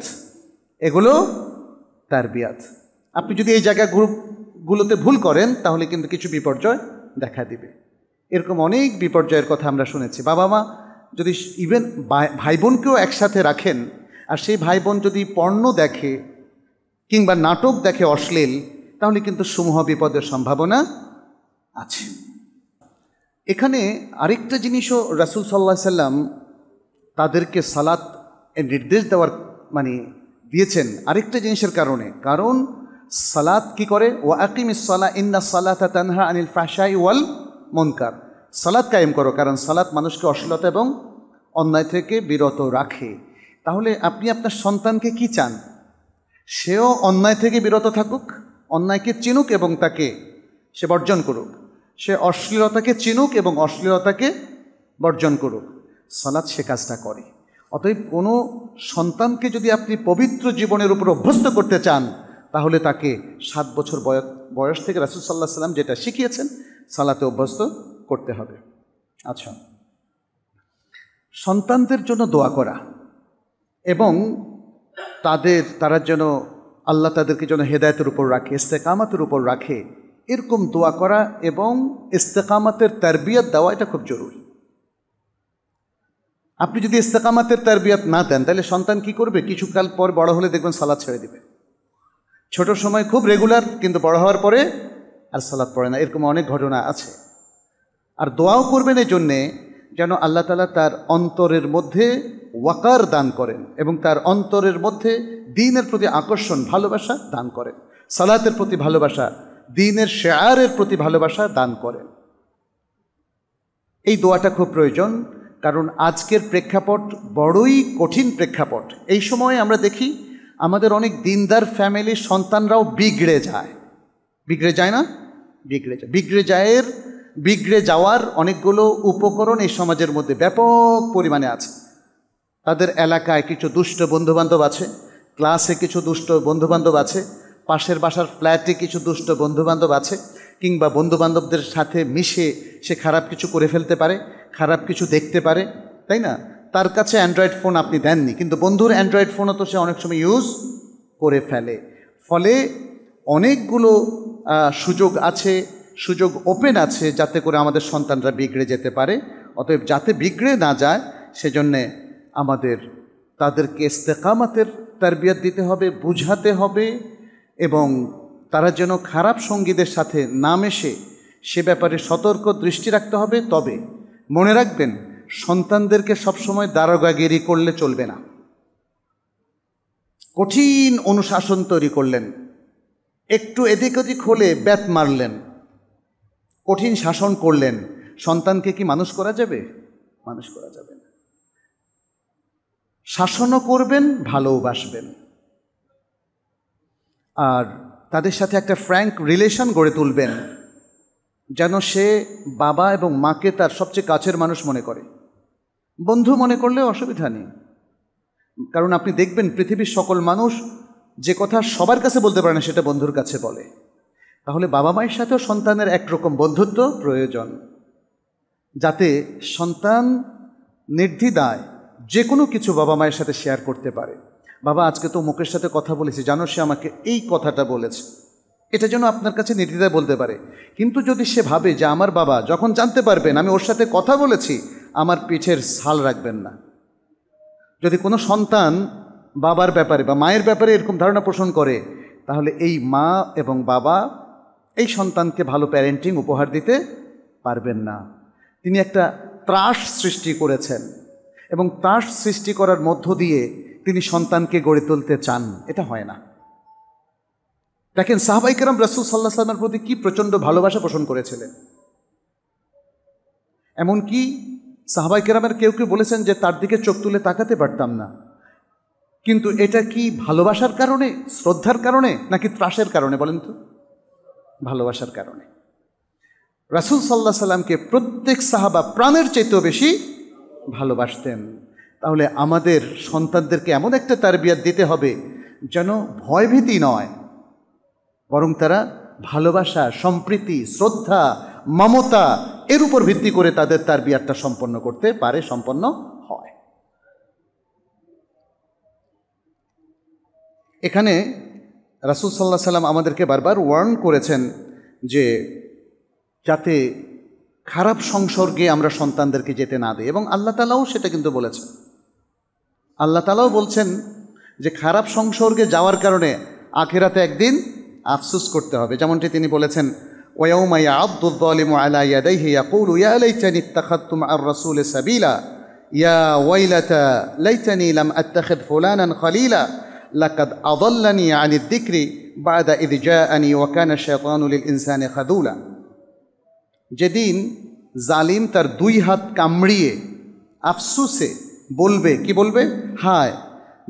এগুলো তার বিয়াত আপনি যদি এই জায়গা গ্রুপগুলোতে ভুল করেন তাহলে কিন্তু কিছু বিপর্যয় দেখা দিবে এরকম অনেক বিপর্যয়ের কথা আমরা শুনেছি বাবা মা যদি ইভেন ভাই বোনকেও একসাথে রাখেন আর সেই ভাই বোন যদি পর্ণ দেখে কিংবা নাটক দেখে অশ্লীল তাহলে কিন্তু সমূহ বিপদের সম্ভাবনা আছে এখানে আরেকটা জিনিসও রাসুল সাল্লাহ সাল্লাম তাদেরকে সালাত নির্দেশ দেওয়ার মানে দিয়েছেন আরেকটা জিনিসের কারণে কারণ সালাত কি করে ওয়াকিম সালা ইন্না সালাত তানহা আনিল ফাশাই ওয়াল মনকার সালাদ কায়েম করো কারণ সালাদ মানুষকে অশ্লীলতা এবং অন্যায় থেকে বিরত রাখে তাহলে আপনি আপনার সন্তানকে কি চান সেও অন্যায় থেকে বিরত থাকুক অন্যায়কে চিনুক এবং তাকে সে বর্জন করুক সে অশ্লীলতাকে চিনুক এবং অশ্লীলতাকে বর্জন করুক সালাদ সে কাজটা করে অতএব কোনো সন্তানকে যদি আপনি পবিত্র জীবনের উপর অভ্যস্ত করতে চান তাহলে তাকে সাত বছর বয়স থেকে রাসুলসাল্লাহ সাল্লাম যেটা শিখিয়েছেন সালাতে অভ্যস্ত করতে হবে আচ্ছা সন্তানদের জন্য দোয়া করা এবং তাদের তারা যেন আল্লাহ তাদেরকে যেন হেদায়তের উপর রাখে ইস্তেকামাতের উপর রাখে এরকম দোয়া করা এবং ইস্তেকামাতের তারবিয়াত দেওয়া এটা খুব জরুরি আপনি যদি ইস্তেকামাতের তারবিয়াত না দেন তাহলে সন্তান কি করবে কিছুকাল পর বড় হলে দেখবেন সালাদ ছেড়ে দেবে ছোটোর সময় খুব রেগুলার কিন্তু বড় হওয়ার পরে আর সালাদ পড়ে না এরকম অনেক ঘটনা আছে আর দোয়াও করবেন জন্যে যেন আল্লাহ তালা তার অন্তরের মধ্যে ওয়াকার দান করেন এবং তার অন্তরের মধ্যে দিনের প্রতি আকর্ষণ ভালোবাসা দান করেন সালাতের প্রতি ভালোবাসা দিনের শেয়ারের প্রতি ভালোবাসা দান করেন এই দোয়াটা খুব প্রয়োজন কারণ আজকের প্রেক্ষাপট বড়ই কঠিন প্রেক্ষাপট এই সময়ে আমরা দেখি আমাদের অনেক দিনদার ফ্যামিলির সন্তানরাও বিগড়ে যায় বিগড়ে যায় না বিগড়ে যায় বিগড়ে যায়ের বিগড়ে যাওয়ার অনেকগুলো উপকরণ এই সমাজের মধ্যে ব্যাপক পরিমাণে আছে তাদের এলাকায় কিছু দুষ্ট বন্ধুবান্ধব আছে ক্লাসে কিছু দুষ্ট বন্ধুবান্ধব আছে পাশের বাসার ফ্ল্যাটে কিছু দুষ্ট বন্ধুবান্ধব আছে কিংবা বন্ধুবান্ধবদের সাথে মিশে সে খারাপ কিছু করে ফেলতে পারে খারাপ কিছু দেখতে পারে তাই না তার কাছে অ্যান্ড্রয়েড ফোন আপনি দেননি কিন্তু বন্ধুর অ্যান্ড্রয়েড ফোনও তো সে অনেক সময় ইউজ করে ফেলে ফলে অনেকগুলো সুযোগ আছে সুযোগ ওপেন আছে যাতে করে আমাদের সন্তানরা বিগড়ে যেতে পারে অতএব যাতে বিগড়ে না যায় সেজন্যে আমাদের তাদেরকে ইস্তেকামাতের তারবিয়াত দিতে হবে বুঝাতে হবে এবং তারা যেন খারাপ সঙ্গীদের সাথে না মেশে সে ব্যাপারে সতর্ক দৃষ্টি রাখতে হবে তবে মনে রাখবেন সন্তানদেরকে সবসময় দারোগাগিরি করলে চলবে না কঠিন অনুশাসন তৈরি করলেন একটু এদিক ওদিক হলে ব্যাত মারলেন কঠিন শাসন করলেন সন্তানকে কি মানুষ করা যাবে মানুষ করা যাবে না শাসনও করবেন ভালোবাসবেন আর তাদের সাথে একটা ফ্র্যাঙ্ক রিলেশন গড়ে তুলবেন যেন সে বাবা এবং মাকে তার সবচেয়ে কাছের মানুষ মনে করে বন্ধু মনে করলেও অসুবিধা নেই কারণ আপনি দেখবেন পৃথিবীর সকল মানুষ যে কথা সবার কাছে বলতে পারে না সেটা বন্ধুর কাছে বলে তাহলে বাবা মায়ের সাথেও সন্তানের একরকম বন্ধুত্ব প্রয়োজন যাতে সন্তান নির্দ্বিধায় যে কোনো কিছু বাবা মায়ের সাথে শেয়ার করতে পারে বাবা আজকে তো মুখের সাথে কথা বলেছি জানো সে আমাকে এই কথাটা বলেছে এটা যেন আপনার কাছে নির্দ্বিধায় বলতে পারে কিন্তু যদি সে ভাবে যে আমার বাবা যখন জানতে পারবেন আমি ওর সাথে কথা বলেছি আমার পিঠের ছাল রাখবেন না যদি কোনো সন্তান বাবার ব্যাপারে বা মায়ের ব্যাপারে এরকম ধারণা পোষণ করে তাহলে এই মা এবং বাবা এই সন্তানকে ভালো প্যারেন্টিং উপহার দিতে পারবেন না তিনি একটা ত্রাস সৃষ্টি করেছেন এবং ত্রাস সৃষ্টি করার মধ্য দিয়ে তিনি সন্তানকে গড়ে তুলতে চান এটা হয় না দেখেন সাহবাইকেরাম রাসুল সাল্লাহ সাল্লামের প্রতি কি প্রচণ্ড ভালোবাসা পোষণ করেছিলেন এমনকি সাহবাইকেরামের কেউ কেউ বলেছেন যে তার দিকে চোখ তুলে তাকাতে পারতাম না কিন্তু এটা কি ভালোবাসার কারণে শ্রদ্ধার কারণে নাকি ত্রাসের কারণে বলেন তো ভালোবাসার কারণে রাসুল সাল্লাহ সাল্লামকে প্রত্যেক সাহাবা প্রাণের চাইতেও বেশি ভালোবাসতেন তাহলে আমাদের সন্তানদেরকে এমন একটা তারবিয়াত দিতে হবে যেন ভয়ভীতি নয় বরং তারা ভালোবাসা সম্প্রীতি শ্রদ্ধা মমতা এর উপর ভিত্তি করে তাদের তার বিয়ারটা সম্পন্ন করতে পারে সম্পন্ন হয় এখানে রাসুল সাল্লাহ সাল্লাম আমাদেরকে বারবার ওয়ার্ন করেছেন যে যাতে খারাপ সংসর্গে আমরা সন্তানদেরকে যেতে না দেয় এবং আল্লাহ তালাও সেটা কিন্তু বলেছেন আল্লাহ তালাও বলছেন যে খারাপ সংসর্গে যাওয়ার কারণে আখেরাতে একদিন আফসুস করতে হবে যেমনটি তিনি বলেছেন আলা ইয়া আর রাসূল সাবিলা ইয়া লাকাদ আদল্লানি আনি দিক্রি বাদা ইদ জা আনি ওয়াকানা শেতানুল ইনসানে খাদুলা যেদিন জালিম তার দুই হাত কামড়িয়ে আফসুসে বলবে কি বলবে হায়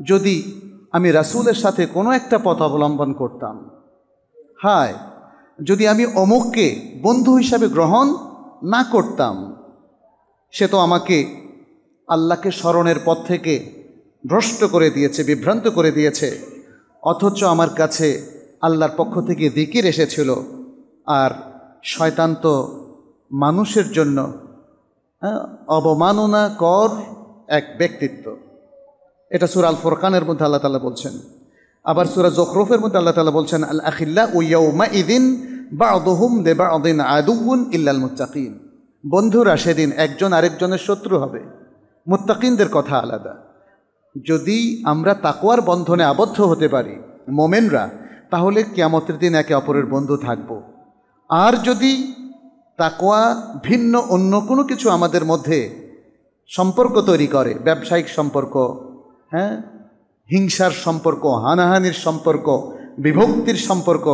যদি আমি রাসুলের সাথে কোনো একটা পথ অবলম্বন করতাম হায় যদি আমি অমুককে বন্ধু হিসাবে গ্রহণ না করতাম সে তো আমাকে আল্লাহকে স্মরণের পথ থেকে ভ্রষ্ট করে দিয়েছে বিভ্রান্ত করে দিয়েছে অথচ আমার কাছে আল্লাহর পক্ষ থেকে দিকির এসেছিল আর শয়তান তো মানুষের জন্য হ্যাঁ, অবমাননা কর এক ব্যক্তিত্ব এটা সুর আল ফোরকানের মধ্যে আল্লাহ তালা বলছেন আবার সুরা জখরফের মধ্যে আল্লাহ তালা বলছেন আল আখিল্লা উইয়াউমা ইদিন বা অদহুম দে বা অদিন আদুন ইল্লাল মুত্তাকিন বন্ধুরা সেদিন একজন আরেকজনের শত্রু হবে মুত্তাকিনদের কথা আলাদা যদি আমরা তাকোয়ার বন্ধনে আবদ্ধ হতে পারি মোমেনরা তাহলে কেয়ামতের দিন একে অপরের বন্ধু থাকব আর যদি তাকোয়া ভিন্ন অন্য কোনো কিছু আমাদের মধ্যে সম্পর্ক তৈরি করে ব্যবসায়িক সম্পর্ক হ্যাঁ হিংসার সম্পর্ক হানাহানির সম্পর্ক বিভক্তির সম্পর্ক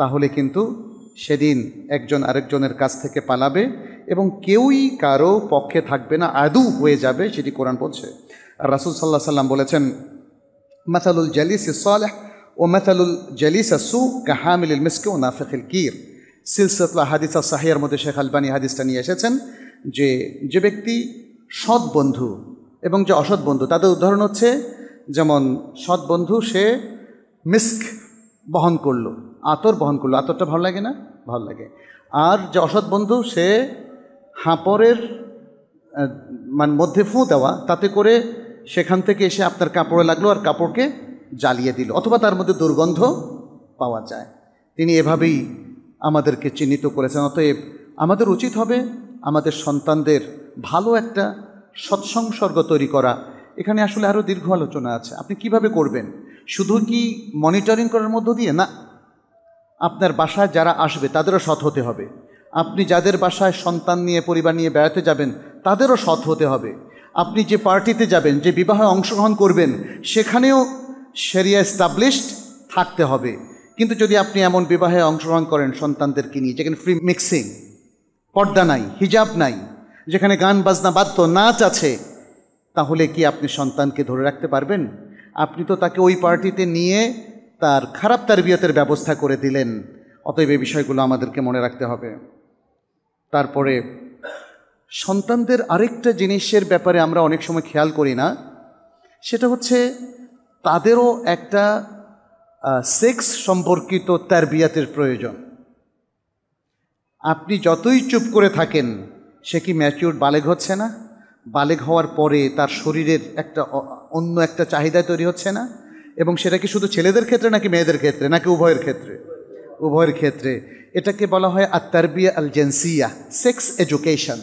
তাহলে কিন্তু সেদিন একজন আরেকজনের কাছ থেকে পালাবে এবং কেউই কারো পক্ষে থাকবে না আদু হয়ে যাবে সেটি কোরআন বলছে রাসুল সাল্লাহ সাল্লাম বলেছেন মাথালুল জালিস সালেহ ও মাথালুল জালিস সু কাহামিল মিসকে ও নাফেকিল কির হাদিস হাদিসা সাহিয়ার মধ্যে শেখ আলবানি হাদিসটা নিয়ে এসেছেন যে যে ব্যক্তি সৎ বন্ধু এবং যে অসৎ বন্ধু তাদের উদাহরণ হচ্ছে যেমন সৎ বন্ধু সে মিস্ক বহন করল আতর বহন করলো আতরটা ভালো লাগে না ভালো লাগে আর যে অসৎ বন্ধু সে হাঁপরের মানে মধ্যে ফুঁ দেওয়া তাতে করে সেখান থেকে এসে আপনার কাপড়ে লাগলো আর কাপড়কে জ্বালিয়ে দিল অথবা তার মধ্যে দুর্গন্ধ পাওয়া যায় তিনি এভাবেই আমাদেরকে চিহ্নিত করেছেন অতএব আমাদের উচিত হবে আমাদের সন্তানদের ভালো একটা সৎসংসর্গ তৈরি করা এখানে আসলে আরও দীর্ঘ আলোচনা আছে আপনি কিভাবে করবেন শুধু কি মনিটরিং করার মধ্য দিয়ে না আপনার বাসায় যারা আসবে তাদেরও সৎ হতে হবে আপনি যাদের বাসায় সন্তান নিয়ে পরিবার নিয়ে বেড়াতে যাবেন তাদেরও সৎ হতে হবে আপনি যে পার্টিতে যাবেন যে বিবাহে অংশগ্রহণ করবেন সেখানেও সেরিয়া এস্টাবলিশড থাকতে হবে কিন্তু যদি আপনি এমন বিবাহে অংশগ্রহণ করেন সন্তানদেরকে নিয়ে যেখানে ফ্রি মিক্সিং পর্দা নাই হিজাব নাই যেখানে গান বাজনা বাদ্য নাচ আছে তাহলে কি আপনি সন্তানকে ধরে রাখতে পারবেন আপনি তো তাকে ওই পার্টিতে নিয়ে তার খারাপ তারবিয়তের ব্যবস্থা করে দিলেন অতএব এই বিষয়গুলো আমাদেরকে মনে রাখতে হবে তারপরে সন্তানদের আরেকটা জিনিসের ব্যাপারে আমরা অনেক সময় খেয়াল করি না সেটা হচ্ছে তাদেরও একটা সেক্স সম্পর্কিত তারবিয়াতের প্রয়োজন আপনি যতই চুপ করে থাকেন সে কি ম্যাচিউর বালেগ হচ্ছে না বালেগ হওয়ার পরে তার শরীরের একটা অন্য একটা চাহিদা তৈরি হচ্ছে না এবং সেটা কি শুধু ছেলেদের ক্ষেত্রে নাকি মেয়েদের ক্ষেত্রে নাকি উভয়ের ক্ষেত্রে উভয়ের ক্ষেত্রে এটাকে বলা হয় আত্মারবিয়া আল জেন্সিয়া সেক্স এডুকেশন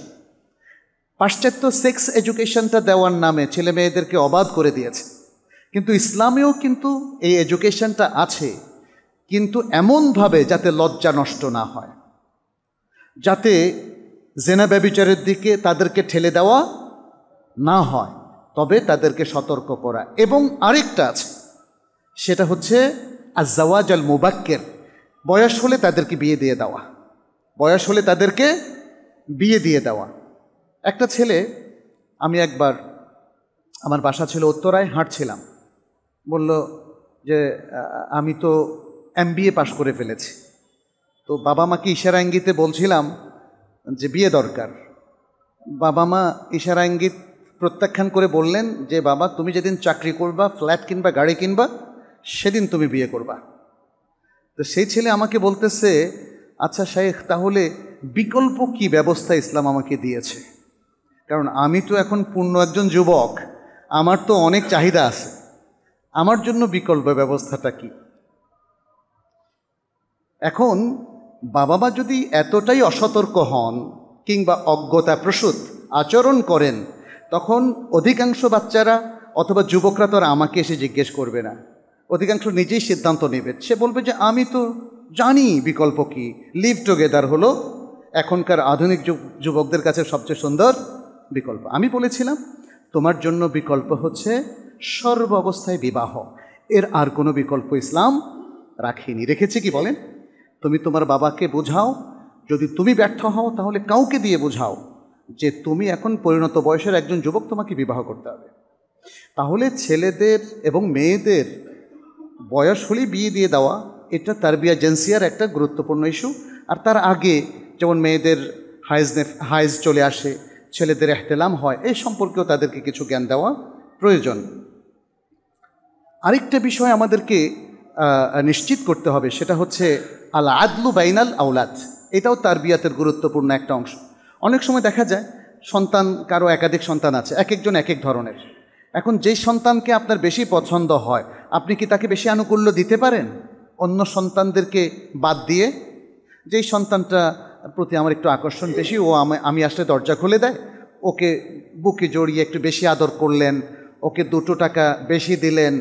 পাশ্চাত্য সেক্স এডুকেশনটা দেওয়ার নামে ছেলে মেয়েদেরকে অবাধ করে দিয়েছে কিন্তু ইসলামেও কিন্তু এই এডুকেশনটা আছে কিন্তু এমনভাবে যাতে লজ্জা নষ্ট না হয় যাতে জেনা ব্যবিচারের দিকে তাদেরকে ঠেলে দেওয়া না হয় তবে তাদেরকে সতর্ক করা এবং আরেকটা আছে সেটা হচ্ছে আজওয়াজ আল মুবাক্কের বয়স হলে তাদেরকে বিয়ে দিয়ে দেওয়া বয়স হলে তাদেরকে বিয়ে দিয়ে দেওয়া একটা ছেলে আমি একবার আমার বাসা ছিল উত্তরায় হাঁটছিলাম বলল যে আমি তো এম বিএ পাশ করে ফেলেছি তো বাবা মাকে ইশারা ইঙ্গিতে বলছিলাম যে বিয়ে দরকার বাবা মা ইশারা ইঙ্গিত প্রত্যাখ্যান করে বললেন যে বাবা তুমি যেদিন চাকরি করবা ফ্ল্যাট কিনবা গাড়ি কিনবা সেদিন তুমি বিয়ে করবা তো সেই ছেলে আমাকে বলতেছে আচ্ছা শাহেখ তাহলে বিকল্প কি ব্যবস্থা ইসলাম আমাকে দিয়েছে কারণ আমি তো এখন পূর্ণ একজন যুবক আমার তো অনেক চাহিদা আছে আমার জন্য বিকল্প ব্যবস্থাটা কি এখন বাবা মা যদি এতটাই অসতর্ক হন কিংবা অজ্ঞতা প্রসূত আচরণ করেন তখন অধিকাংশ বাচ্চারা অথবা যুবকরা তো আর আমাকে এসে জিজ্ঞেস করবে না অধিকাংশ নিজেই সিদ্ধান্ত নেবে সে বলবে যে আমি তো জানি বিকল্প কি লিভ টুগেদার হলো এখনকার আধুনিক যুবকদের কাছে সবচেয়ে সুন্দর বিকল্প আমি বলেছিলাম তোমার জন্য বিকল্প হচ্ছে সর্ব অবস্থায় বিবাহ এর আর কোনো বিকল্প ইসলাম রাখিনি রেখেছে কি বলেন তুমি তোমার বাবাকে বোঝাও যদি তুমি ব্যর্থ হও তাহলে কাউকে দিয়ে বোঝাও যে তুমি এখন পরিণত বয়সের একজন যুবক তোমাকে বিবাহ করতে হবে তাহলে ছেলেদের এবং মেয়েদের বয়স হলেই বিয়ে দিয়ে দেওয়া এটা তারবিয়া জেন্সিয়ার একটা গুরুত্বপূর্ণ ইস্যু আর তার আগে যেমন মেয়েদের হাইজ হাইজ চলে আসে ছেলেদের এহতেলাম হয় এই সম্পর্কেও তাদেরকে কিছু জ্ঞান দেওয়া প্রয়োজন আরেকটা বিষয় আমাদেরকে নিশ্চিত করতে হবে সেটা হচ্ছে আল আদলু বাইনাল আউলাদ এটাও তার বিয়াতের গুরুত্বপূর্ণ একটা অংশ অনেক সময় দেখা যায় সন্তান কারো একাধিক সন্তান আছে এক একজন এক এক ধরনের এখন যেই সন্তানকে আপনার বেশি পছন্দ হয় আপনি কি তাকে বেশি আনুকূল্য দিতে পারেন অন্য সন্তানদেরকে বাদ দিয়ে যেই সন্তানটা প্রতি আমার একটু আকর্ষণ বেশি ও আমি আসলে দরজা খুলে দেয় ওকে বুকে জড়িয়ে একটু বেশি আদর করলেন ওকে দুটো টাকা বেশি দিলেন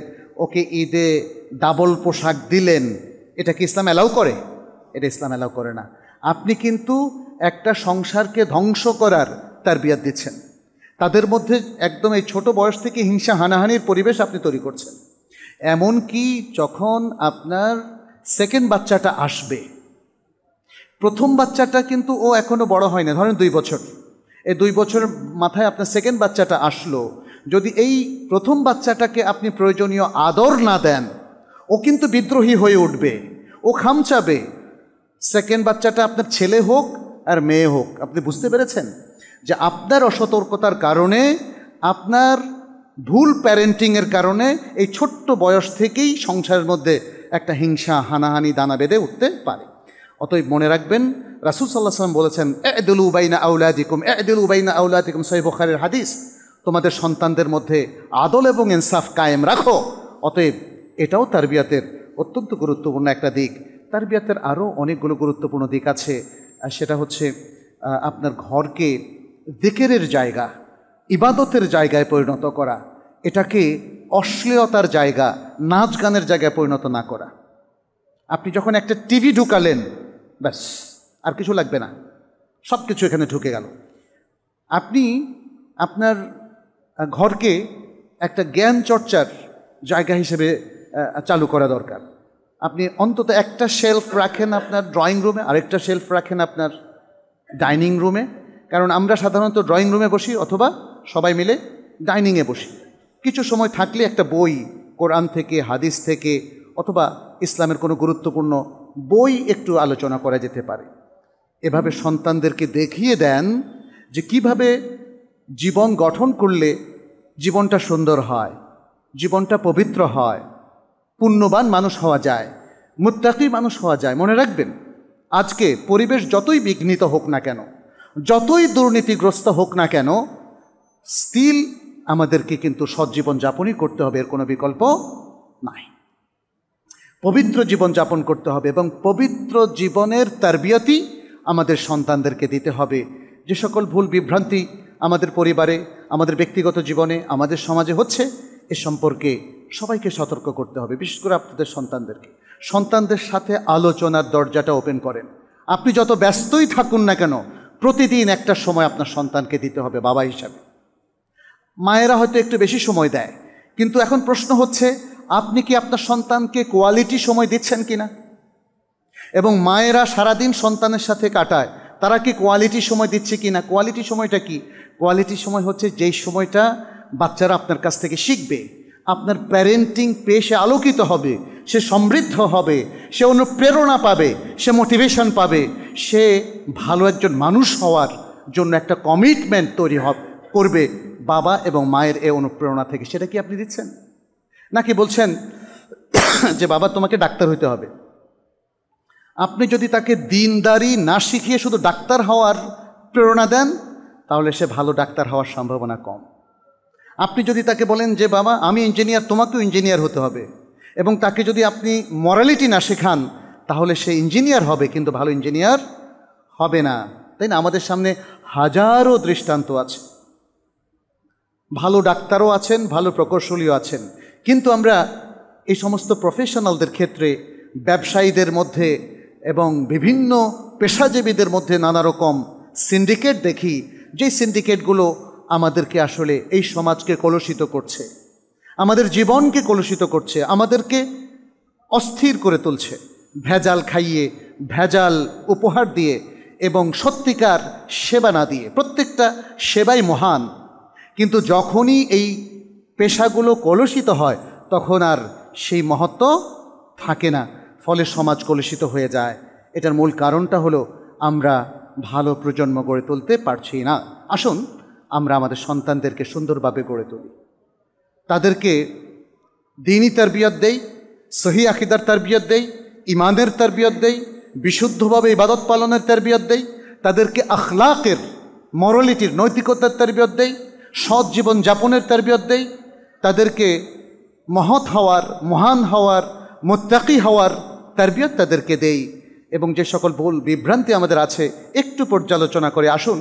ওকে ঈদে ডাবল পোশাক দিলেন এটা কি ইসলাম অ্যালাউ করে এটা ইসলাম অ্যালাউ করে না আপনি কিন্তু একটা সংসারকে ধ্বংস করার তার বিয়াদ দিচ্ছেন তাদের মধ্যে একদম এই ছোট বয়স থেকে হিংসা হানাহানির পরিবেশ আপনি তৈরি করছেন এমন কি যখন আপনার সেকেন্ড বাচ্চাটা আসবে প্রথম বাচ্চাটা কিন্তু ও এখনও বড় হয় না ধরেন দুই বছর এই দুই বছর মাথায় আপনার সেকেন্ড বাচ্চাটা আসলো যদি এই প্রথম বাচ্চাটাকে আপনি প্রয়োজনীয় আদর না দেন ও কিন্তু বিদ্রোহী হয়ে উঠবে ও খামচাবে সেকেন্ড বাচ্চাটা আপনার ছেলে হোক আর মেয়ে হোক আপনি বুঝতে পেরেছেন যে আপনার অসতর্কতার কারণে আপনার ভুল প্যারেন্টিংয়ের কারণে এই ছোট্ট বয়স থেকেই সংসারের মধ্যে একটা হিংসা হানাহানি দানা বেঁধে উঠতে পারে অতএব মনে রাখবেন রাসুল সাল্লাহ সাল্লাম বলেছেন এদুল উবাইনা আউলাদিকুম এদুল উবাইনা আউলাদিকুম সৈব খারের হাদিস তোমাদের সন্তানদের মধ্যে আদল এবং ইনসাফ কায়েম রাখো অতএব এটাও তারবিয়াতের অত্যন্ত গুরুত্বপূর্ণ একটা দিক তারবিয়াতের আরও অনেকগুলো গুরুত্বপূর্ণ দিক আছে সেটা হচ্ছে আপনার ঘরকে দিকেরের জায়গা ইবাদতের জায়গায় পরিণত করা এটাকে অশ্লীলতার জায়গা নাচ গানের জায়গায় পরিণত না করা আপনি যখন একটা টিভি ঢুকালেন ব্যাস আর কিছু লাগবে না সব কিছু এখানে ঢুকে গেল আপনি আপনার ঘরকে একটা জ্ঞান চর্চার জায়গা হিসেবে চালু করা দরকার আপনি অন্তত একটা শেলফ রাখেন আপনার ড্রয়িং রুমে আরেকটা শেলফ রাখেন আপনার ডাইনিং রুমে কারণ আমরা সাধারণত ড্রয়িং রুমে বসি অথবা সবাই মিলে ডাইনিংয়ে বসি কিছু সময় থাকলে একটা বই কোরআন থেকে হাদিস থেকে অথবা ইসলামের কোনো গুরুত্বপূর্ণ বই একটু আলোচনা করা যেতে পারে এভাবে সন্তানদেরকে দেখিয়ে দেন যে কিভাবে জীবন গঠন করলে জীবনটা সুন্দর হয় জীবনটা পবিত্র হয় পুণ্যবান মানুষ হওয়া যায় মুত্তাকি মানুষ হওয়া যায় মনে রাখবেন আজকে পরিবেশ যতই বিঘ্নিত হোক না কেন যতই দুর্নীতিগ্রস্ত হোক না কেন স্টিল আমাদেরকে কিন্তু সজ্জীবন যাপনই করতে হবে এর কোনো বিকল্প নাই পবিত্র জীবন যাপন করতে হবে এবং পবিত্র জীবনের তারবিয়তি আমাদের সন্তানদেরকে দিতে হবে যে সকল ভুল বিভ্রান্তি আমাদের পরিবারে আমাদের ব্যক্তিগত জীবনে আমাদের সমাজে হচ্ছে এ সম্পর্কে সবাইকে সতর্ক করতে হবে বিশেষ করে আপনাদের সন্তানদেরকে সন্তানদের সাথে আলোচনার দরজাটা ওপেন করেন আপনি যত ব্যস্তই থাকুন না কেন প্রতিদিন একটা সময় আপনার সন্তানকে দিতে হবে বাবা হিসাবে মায়েরা হয়তো একটু বেশি সময় দেয় কিন্তু এখন প্রশ্ন হচ্ছে আপনি কি আপনার সন্তানকে কোয়ালিটি সময় দিচ্ছেন কি না এবং মায়েরা সারাদিন সন্তানের সাথে কাটায় তারা কি কোয়ালিটি সময় দিচ্ছে কি না কোয়ালিটি সময়টা কি কোয়ালিটি সময় হচ্ছে যেই সময়টা বাচ্চারা আপনার কাছ থেকে শিখবে আপনার প্যারেন্টিং পেশে আলোকিত হবে সে সমৃদ্ধ হবে সে অনুপ্রেরণা পাবে সে মোটিভেশন পাবে সে ভালো একজন মানুষ হওয়ার জন্য একটা কমিটমেন্ট তৈরি হবে করবে বাবা এবং মায়ের এ অনুপ্রেরণা থেকে সেটা কি আপনি দিচ্ছেন নাকি বলছেন যে বাবা তোমাকে ডাক্তার হইতে হবে আপনি যদি তাকে দিনদারি না শিখিয়ে শুধু ডাক্তার হওয়ার প্রেরণা দেন তাহলে সে ভালো ডাক্তার হওয়ার সম্ভাবনা কম আপনি যদি তাকে বলেন যে বাবা আমি ইঞ্জিনিয়ার তোমাকেও ইঞ্জিনিয়ার হতে হবে এবং তাকে যদি আপনি মরালিটি না শেখান তাহলে সে ইঞ্জিনিয়ার হবে কিন্তু ভালো ইঞ্জিনিয়ার হবে না তাই না আমাদের সামনে হাজারো দৃষ্টান্ত আছে ভালো ডাক্তারও আছেন ভালো প্রকৌশলীও আছেন কিন্তু আমরা এই সমস্ত প্রফেশনালদের ক্ষেত্রে ব্যবসায়ীদের মধ্যে এবং বিভিন্ন পেশাজীবীদের মধ্যে নানা রকম সিন্ডিকেট দেখি যে সিন্ডিকেটগুলো আমাদেরকে আসলে এই সমাজকে কলুষিত করছে আমাদের জীবনকে কলুষিত করছে আমাদেরকে অস্থির করে তুলছে ভেজাল খাইয়ে ভেজাল উপহার দিয়ে এবং সত্যিকার সেবা না দিয়ে প্রত্যেকটা সেবাই মহান কিন্তু যখনই এই পেশাগুলো কলুষিত হয় তখন আর সেই মহত্ব থাকে না ফলে সমাজ কলুষিত হয়ে যায় এটার মূল কারণটা হলো আমরা ভালো প্রজন্ম গড়ে তুলতে পারছি না আসুন আমরা আমাদের সন্তানদেরকে সুন্দরভাবে গড়ে তুলি তাদেরকে দিনই তারবিয়ত দেই সহি আকিদার তারবিয়ত দেই ইমানের তারবিয়ত দেই বিশুদ্ধভাবে ইবাদত পালনের তারবিয়ত দেই তাদেরকে আখলাকের মরালিটির নৈতিকতার তারবিয়ত দেই সৎ জীবন যাপনের তারবিয়ত দেয় তাদেরকে মহৎ হওয়ার মহান হওয়ার মোত্তাকি হওয়ার তারবিয়ত তাদেরকে দেই এবং যে সকল ভুল বিভ্রান্তি আমাদের আছে একটু পর্যালোচনা করে আসুন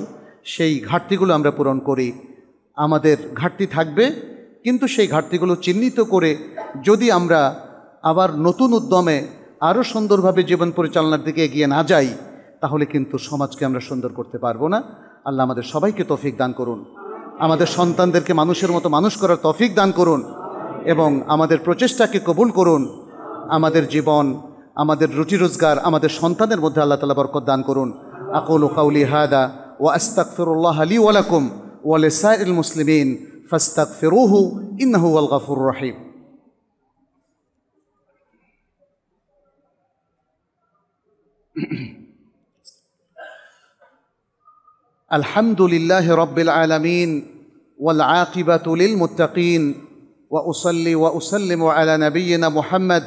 সেই ঘাটতিগুলো আমরা পূরণ করি আমাদের ঘাটতি থাকবে কিন্তু সেই ঘাটতিগুলো চিহ্নিত করে যদি আমরা আবার নতুন উদ্যমে আরও সুন্দরভাবে জীবন পরিচালনার দিকে এগিয়ে না যাই তাহলে কিন্তু সমাজকে আমরা সুন্দর করতে পারবো না আল্লাহ আমাদের সবাইকে তৌফিক দান করুন আমাদের সন্তানদেরকে মানুষের মতো মানুষ করার তফিক দান করুন এবং আমাদের প্রচেষ্টাকে কবুল করুন আমাদের জীবন আমাদের রুটি রোজগার আমাদের সন্তানের মধ্যে আল্লাহ তালা বরকত দান করুন আকুল কাউলি হাদা ও ফিরুল্লাহ আলী ওয়ালাকুম ওয়ালেসাইল মুসলিমিন ফেরুহু ইন্নাহু আল গাফুর রাহিম Mm-hmm. الحمد لله رب العالمين والعاقبه للمتقين واصلي واسلم على نبينا محمد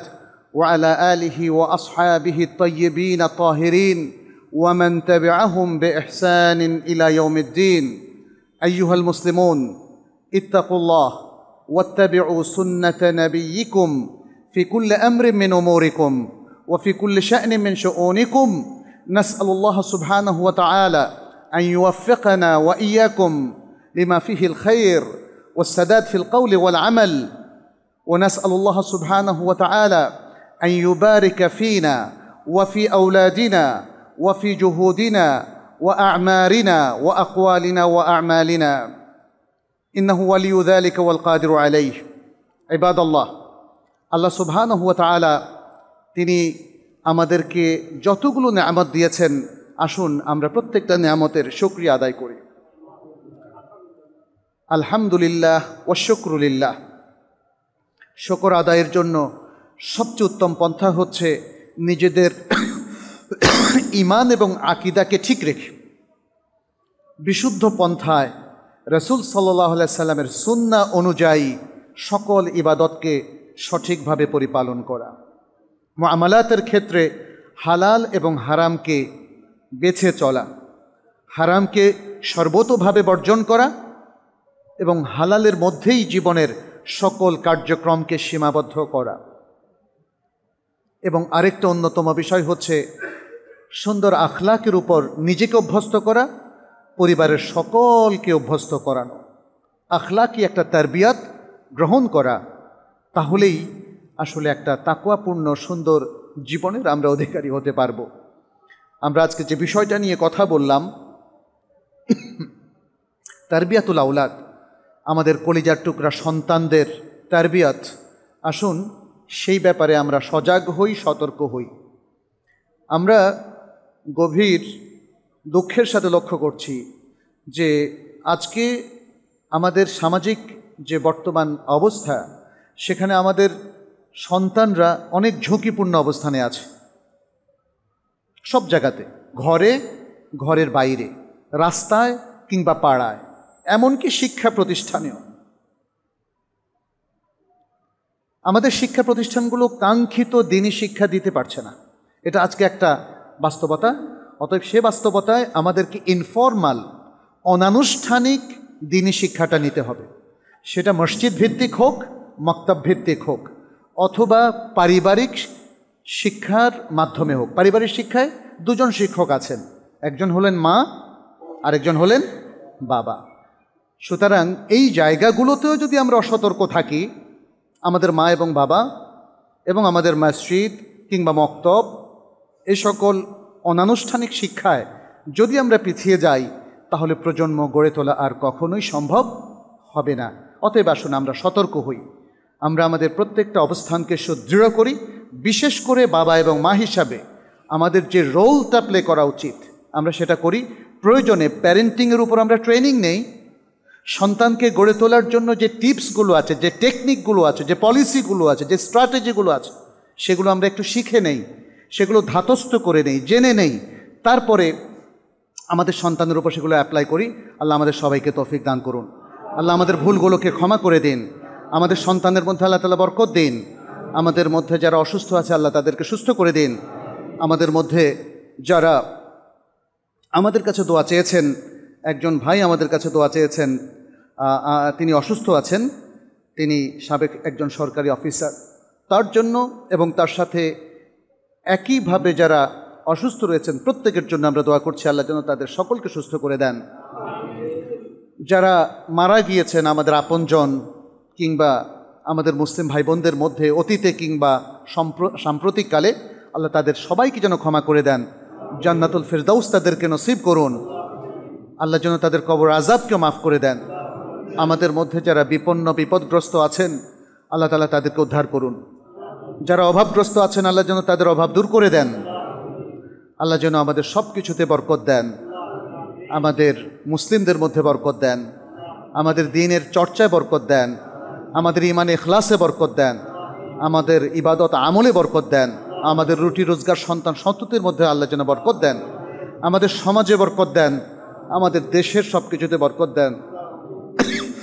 وعلى اله واصحابه الطيبين الطاهرين ومن تبعهم باحسان الى يوم الدين ايها المسلمون اتقوا الله واتبعوا سنه نبيكم في كل امر من اموركم وفي كل شان من شؤونكم نسال الله سبحانه وتعالى أن يوفقنا وإياكم لما فيه الخير والسداد في القول والعمل ونسأل الله سبحانه وتعالى أن يبارك فينا وفي أولادنا وفي جهودنا وأعمارنا وأقوالنا وأعمالنا إنه ولي ذلك والقادر عليه عباد الله الله سبحانه وتعالى তিনি আমাদেরকে যতগুলো নেয়ামত দিয়েছেন আসুন আমরা প্রত্যেকটা নিয়ামতের শুক্রিয়া আদায় করি আলহামদুলিল্লাহ ও শকরুলিল্লাহ শকর আদায়ের জন্য সবচেয়ে উত্তম পন্থা হচ্ছে নিজেদের ইমান এবং আকিদাকে ঠিক রেখে বিশুদ্ধ পন্থায় রসুল সাল্লাহ সাল্লামের সুন্না অনুযায়ী সকল ইবাদতকে সঠিকভাবে পরিপালন করা আমালাতের ক্ষেত্রে হালাল এবং হারামকে বেছে চলা হারামকে সর্বতোভাবে বর্জন করা এবং হালালের মধ্যেই জীবনের সকল কার্যক্রমকে সীমাবদ্ধ করা এবং আরেকটা অন্যতম বিষয় হচ্ছে সুন্দর আখলাকের উপর নিজেকে অভ্যস্ত করা পরিবারের সকলকে অভ্যস্ত করানো আখলাকি একটা তারবিয়াত গ্রহণ করা তাহলেই আসলে একটা তাকুয়াপূর্ণ সুন্দর জীবনের আমরা অধিকারী হতে পারবো আমরা আজকে যে বিষয়টা নিয়ে কথা বললাম তারবিয়াতুল আউলাদ আমাদের কলিজার টুকরা সন্তানদের তারবিয়াত আসুন সেই ব্যাপারে আমরা সজাগ হই সতর্ক হই আমরা গভীর দুঃখের সাথে লক্ষ্য করছি যে আজকে আমাদের সামাজিক যে বর্তমান অবস্থা সেখানে আমাদের সন্তানরা অনেক ঝুঁকিপূর্ণ অবস্থানে আছে সব জায়গাতে ঘরে ঘরের বাইরে রাস্তায় কিংবা পাড়ায় এমনকি শিক্ষা প্রতিষ্ঠানেও আমাদের শিক্ষা প্রতিষ্ঠানগুলো কাঙ্ক্ষিত দিনই শিক্ষা দিতে পারছে না এটা আজকে একটা বাস্তবতা অতএব সে বাস্তবতায় আমাদেরকে ইনফর্মাল অনানুষ্ঠানিক দিনই শিক্ষাটা নিতে হবে সেটা মসজিদ ভিত্তিক হোক মক্তাব ভিত্তিক হোক অথবা পারিবারিক শিক্ষার মাধ্যমে হোক পারিবারিক শিক্ষায় দুজন শিক্ষক আছেন একজন হলেন মা আরেকজন হলেন বাবা সুতরাং এই জায়গাগুলোতেও যদি আমরা অসতর্ক থাকি আমাদের মা এবং বাবা এবং আমাদের মসজিদ কিংবা মক্তব এ সকল অনানুষ্ঠানিক শিক্ষায় যদি আমরা পিছিয়ে যাই তাহলে প্রজন্ম গড়ে তোলা আর কখনোই সম্ভব হবে না অতএব আসুন আমরা সতর্ক হই আমরা আমাদের প্রত্যেকটা অবস্থানকে সুদৃঢ় করি বিশেষ করে বাবা এবং মা হিসাবে আমাদের যে রোলটা প্লে করা উচিত আমরা সেটা করি প্রয়োজনে প্যারেন্টিংয়ের উপর আমরা ট্রেনিং নেই সন্তানকে গড়ে তোলার জন্য যে টিপসগুলো আছে যে টেকনিকগুলো আছে যে পলিসিগুলো আছে যে স্ট্র্যাটেজিগুলো আছে সেগুলো আমরা একটু শিখে নেই সেগুলো ধাতস্থ করে নেই জেনে নেই তারপরে আমাদের সন্তানের উপর সেগুলো অ্যাপ্লাই করি আল্লাহ আমাদের সবাইকে তফিক দান করুন আল্লাহ আমাদের ভুলগুলোকে ক্ষমা করে দিন আমাদের সন্তানের মধ্যে আল্লাহ তালা বরকত দিন আমাদের মধ্যে যারা অসুস্থ আছে আল্লাহ তাদেরকে সুস্থ করে দিন আমাদের মধ্যে যারা আমাদের কাছে দোয়া চেয়েছেন একজন ভাই আমাদের কাছে দোয়া চেয়েছেন তিনি অসুস্থ আছেন তিনি সাবেক একজন সরকারি অফিসার তার জন্য এবং তার সাথে একইভাবে যারা অসুস্থ রয়েছেন প্রত্যেকের জন্য আমরা দোয়া করছি আল্লাহ যেন তাদের সকলকে সুস্থ করে দেন যারা মারা গিয়েছেন আমাদের আপনজন কিংবা আমাদের মুসলিম ভাই বোনদের মধ্যে অতীতে কিংবা সাম্প্রতিককালে আল্লাহ তাদের সবাইকে যেন ক্ষমা করে দেন জান্নাতুল ফেরদাউস তাদেরকে নসিব করুন আল্লাহ যেন তাদের কবর আজাবকেও মাফ করে দেন আমাদের মধ্যে যারা বিপন্ন বিপদগ্রস্ত আছেন আল্লাহ তালা তাদেরকে উদ্ধার করুন যারা অভাবগ্রস্ত আছেন আল্লাহ যেন তাদের অভাব দূর করে দেন আল্লাহ যেন আমাদের সব কিছুতে বরকত দেন আমাদের মুসলিমদের মধ্যে বরকত দেন আমাদের দিনের চর্চায় বরকত দেন আমাদের ইমানে এখলাসে বরকত দেন আমাদের ইবাদত আমলে বরকত দেন আমাদের রুটি রোজগার সন্তান সন্ততির মধ্যে আল্লাহ যেন বরকত দেন আমাদের সমাজে বরকত দেন আমাদের দেশের সব কিছুতে বরকত দেন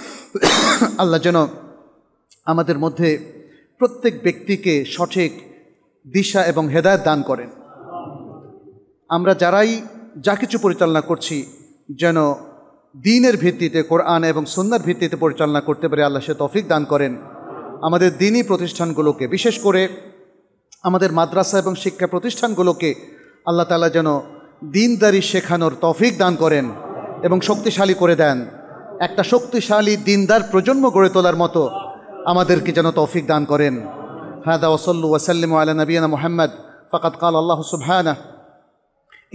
আল্লাহ যেন আমাদের মধ্যে প্রত্যেক ব্যক্তিকে সঠিক দিশা এবং হেদায়ত দান করেন আমরা যারাই যা কিছু পরিচালনা করছি যেন দিনের ভিত্তিতে কোরআন এবং সুন্নার ভিত্তিতে পরিচালনা করতে পারে আল্লাহ সে তফিক দান করেন আমাদের দিনই প্রতিষ্ঠানগুলোকে বিশেষ করে আমাদের মাদ্রাসা এবং শিক্ষা প্রতিষ্ঠানগুলোকে আল্লাহ তালা যেন দিনদারি শেখানোর তফিক দান করেন এবং শক্তিশালী করে দেন একটা শক্তিশালী দিনদার প্রজন্ম গড়ে তোলার মতো আমাদেরকে যেন তৌফিক দান করেন হাদা ওসল্লু ওসাল্লিম আলা নবীনা মোহাম্মদ ফকাত কাল আল্লাহ সুবহানা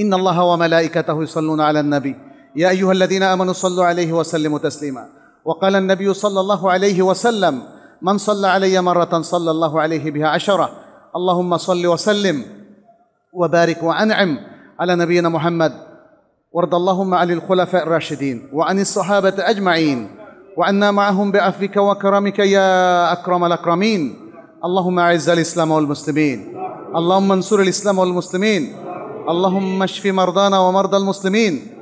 ইন আল্লাহ ওয়া মালাইকাতাহু ইসাল্লুনা আলা নবী يا أيها الذين آمنوا صلوا عليه وسلموا تسليما وقال النبي صلى الله عليه وسلم من صلى علي مرة صلى الله عليه بها عشرة اللهم صل وسلم وبارك وأنعم على نبينا محمد وارض اللهم عن الخلفاء الراشدين وعن الصحابة أجمعين وعنا معهم بعفوك وكرمك يا أكرم الأكرمين اللهم أعز الإسلام والمسلمين اللهم انصر الإسلام والمسلمين اللهم اشف مرضانا ومرضى المسلمين